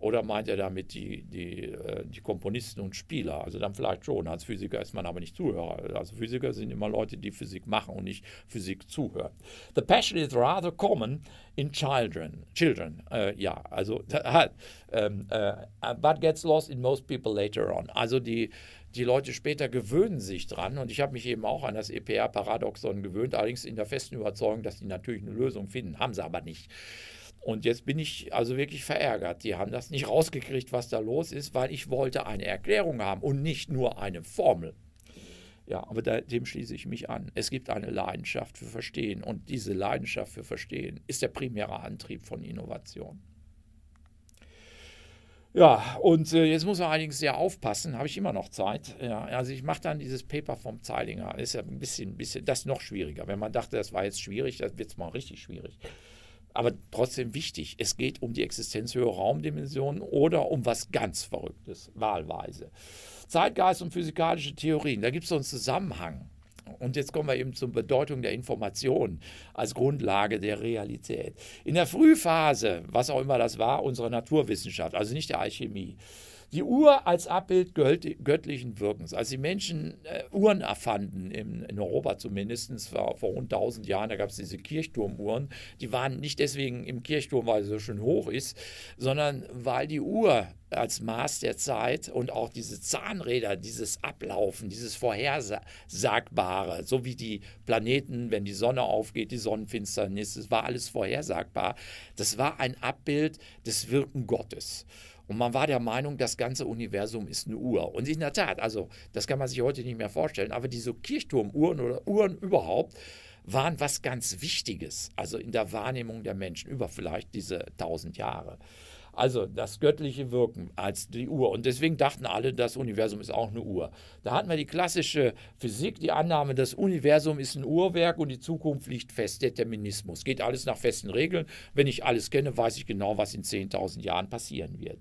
Oder meint er damit die, die, äh, die Komponisten und Spieler? Also dann vielleicht schon. Als Physiker ist man aber nicht Zuhörer. Also Physiker sind immer Leute, die Physik machen und nicht Physik zuhören. The passion is rather common in children. Children, äh, ja, also halt. [LAUGHS] äh, but gets lost in most people later on. Also die, die Leute später gewöhnen sich dran und ich habe mich eben auch an das EPR-Paradoxon gewöhnt, allerdings in der festen Überzeugung, dass die natürlich eine Lösung finden, haben sie aber nicht. Und jetzt bin ich also wirklich verärgert. Die haben das nicht rausgekriegt, was da los ist, weil ich wollte eine Erklärung haben und nicht nur eine Formel. Ja, aber da, dem schließe ich mich an. Es gibt eine Leidenschaft für Verstehen und diese Leidenschaft für Verstehen ist der primäre Antrieb von Innovation. Ja, und äh, jetzt muss man allerdings sehr aufpassen, habe ich immer noch Zeit. Ja, also ich mache dann dieses Paper vom Zeilinger. Ist ja ein bisschen, bisschen, das ist noch schwieriger. Wenn man dachte, das war jetzt schwierig, das wird es mal richtig schwierig aber trotzdem wichtig. Es geht um die Existenz höherer Raumdimensionen oder um was ganz Verrücktes, wahlweise. Zeitgeist und physikalische Theorien, da gibt es so einen Zusammenhang. Und jetzt kommen wir eben zur Bedeutung der Information als Grundlage der Realität. In der Frühphase, was auch immer das war, unserer Naturwissenschaft, also nicht der Alchemie, die Uhr als Abbild göttlichen Wirkens. Als die Menschen äh, Uhren erfanden, in, in Europa zumindest, vor, vor rund 1000 Jahren, da gab es diese Kirchturmuhren, die waren nicht deswegen im Kirchturm, weil sie so schön hoch ist, sondern weil die Uhr als Maß der Zeit und auch diese Zahnräder, dieses Ablaufen, dieses Vorhersagbare, so wie die Planeten, wenn die Sonne aufgeht, die Sonnenfinsternis, das war alles vorhersagbar. Das war ein Abbild des Wirken Gottes. Und man war der Meinung, das ganze Universum ist eine Uhr. Und in der Tat, also das kann man sich heute nicht mehr vorstellen, aber diese Kirchturmuhren oder Uhren überhaupt waren was ganz Wichtiges, also in der Wahrnehmung der Menschen über vielleicht diese tausend Jahre. Also das göttliche Wirken als die Uhr. Und deswegen dachten alle, das Universum ist auch eine Uhr. Da hatten wir die klassische Physik, die Annahme, das Universum ist ein Uhrwerk und die Zukunft liegt fest. Determinismus. Geht alles nach festen Regeln. Wenn ich alles kenne, weiß ich genau, was in 10.000 Jahren passieren wird.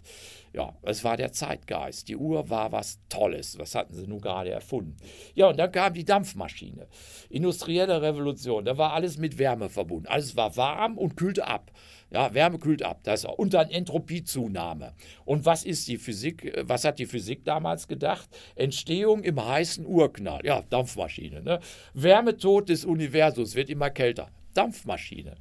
Ja, es war der Zeitgeist. Die Uhr war was Tolles. Was hatten sie nun gerade erfunden? Ja, und dann kam die Dampfmaschine. Industrielle Revolution. Da war alles mit Wärme verbunden. Alles war warm und kühlte ab. Ja, Wärme kühlt ab. Das ist, und dann Entropiezunahme. Und was ist die Physik? Äh, was hat die Physik damals gedacht? Entstehung im heißen Urknall. Ja, Dampfmaschine. Ne? Wärmetod des Universums wird immer kälter. Dampfmaschine.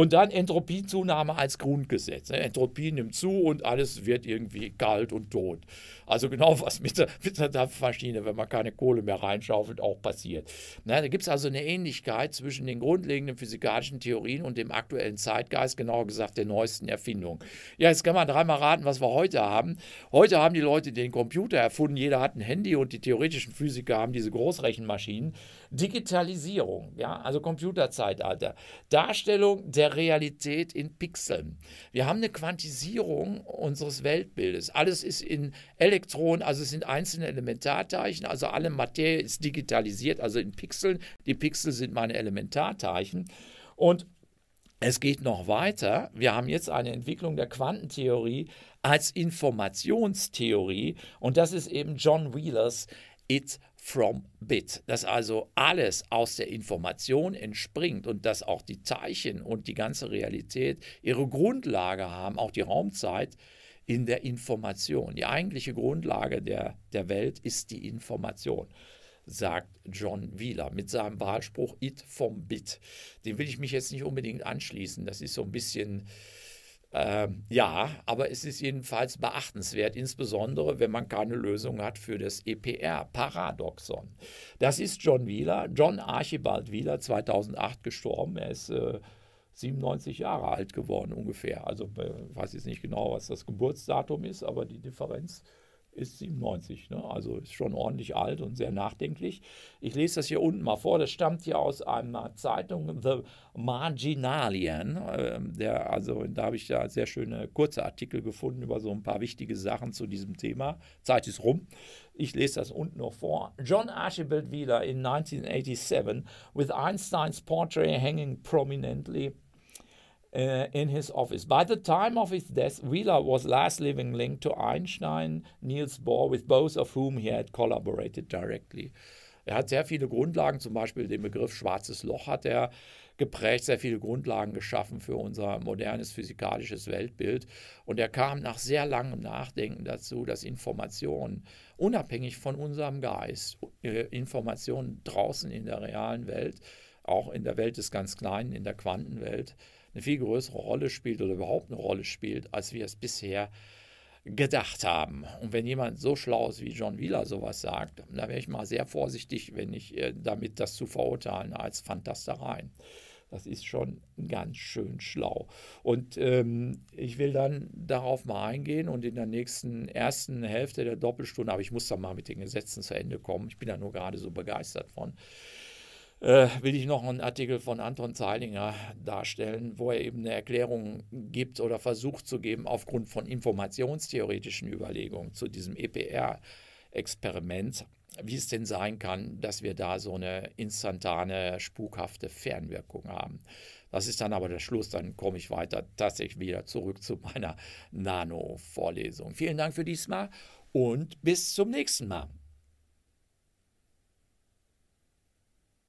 Und dann Entropiezunahme als Grundgesetz. Ne? Entropie nimmt zu und alles wird irgendwie kalt und tot. Also genau [LAUGHS] was mit der, mit der Dampfmaschine, wenn man keine Kohle mehr reinschaufelt, auch passiert. Na, ne, da gibt es also eine Ähnlichkeit zwischen den grundlegenden physikalischen Theorien und dem aktuellen Zeitgeist, genauer gesagt der neuesten Erfindung. Ja, jetzt kann man dreimal raten, was wir heute haben. Heute haben die Leute den Computer erfunden, jeder hat ein Handy und die theoretischen Physiker haben diese Großrechenmaschinen. Digitalisierung, ja, also Computerzeitalter, Darstellung der Realität in Pixeln. Wir haben eine Quantisierung unseres Weltbildes. Alles ist in Elektronen, also es sind einzelne Elementarteilchen, also alle Materie ist digitalisiert, also in Pixeln. Die Pixel sind meine Elementarteilchen. Und es geht noch weiter. Wir haben jetzt eine Entwicklung der Quantentheorie als Informationstheorie und das ist eben John Wheelers It from bit, dass also alles aus der Information entspringt und dass auch die Zeichen und die ganze Realität ihre Grundlage haben, auch die Raumzeit in der Information. Die eigentliche Grundlage der, der Welt ist die Information sagt John Wheeler mit seinem Wahlspruch It vom Bit. Dem will ich mich jetzt nicht unbedingt anschließen. Das ist so ein bisschen ähm, ja, aber es ist jedenfalls beachtenswert, insbesondere wenn man keine Lösung hat für das EPR-Paradoxon. Das ist John Wheeler, John Archibald Wheeler, 2008 gestorben. Er ist äh, 97 Jahre alt geworden ungefähr. Also äh, weiß jetzt nicht genau, was das Geburtsdatum ist, aber die Differenz ist 97, ne? also ist schon ordentlich alt und sehr nachdenklich. Ich lese das hier unten mal vor, das stammt hier aus einer Zeitung, The Marginalian. Äh, der, also, da habe ich da sehr schöne kurze Artikel gefunden über so ein paar wichtige Sachen zu diesem Thema. Zeit ist rum. Ich lese das unten noch vor. John Archibald Wheeler in 1987 with Einsteins portrait hanging prominently uh, in his office. By the time of his death, Wheeler was last living link to Einstein, Niels Bohr, with both of whom he had collaborated directly. Er hat sehr viele Grundlagen, zum Beispiel den Begriff schwarzes Loch hat er geprägt, sehr viele Grundlagen geschaffen für unser modernes physikalisches Weltbild. Und er kam nach sehr langem Nachdenken dazu, dass Informationen, unabhängig von unserem Geist, äh, Informationen draußen in der realen Welt, auch in der Welt des ganz Kleinen, in der Quantenwelt, eine viel größere Rolle spielt oder überhaupt eine Rolle spielt, als wir es bisher gedacht haben. Und wenn jemand so schlau ist wie John Wheeler sowas sagt, da wäre ich mal sehr vorsichtig, wenn ich äh, damit das zu verurteilen als Fantastereien. Das ist schon ganz schön schlau. Und ähm, ich will dann darauf mal eingehen und in der nächsten ersten Hälfte der Doppelstunde, aber ich muss dann mal mit den Gesetzen zu Ende kommen. Ich bin da nur gerade so begeistert von äh, will ich noch einen Artikel von Anton Zeilinger darstellen, wo er eben eine Erklärung gibt oder versucht zu geben aufgrund von informationstheoretischen Überlegungen zu diesem EPR-Experiment, wie es denn sein kann, dass wir da so eine instantane, spukhafte Fernwirkung haben. Das ist dann aber der Schluss, dann komme ich weiter tatsächlich wieder zurück zu meiner Nano-Vorlesung. Vielen Dank für diesmal und bis zum nächsten Mal.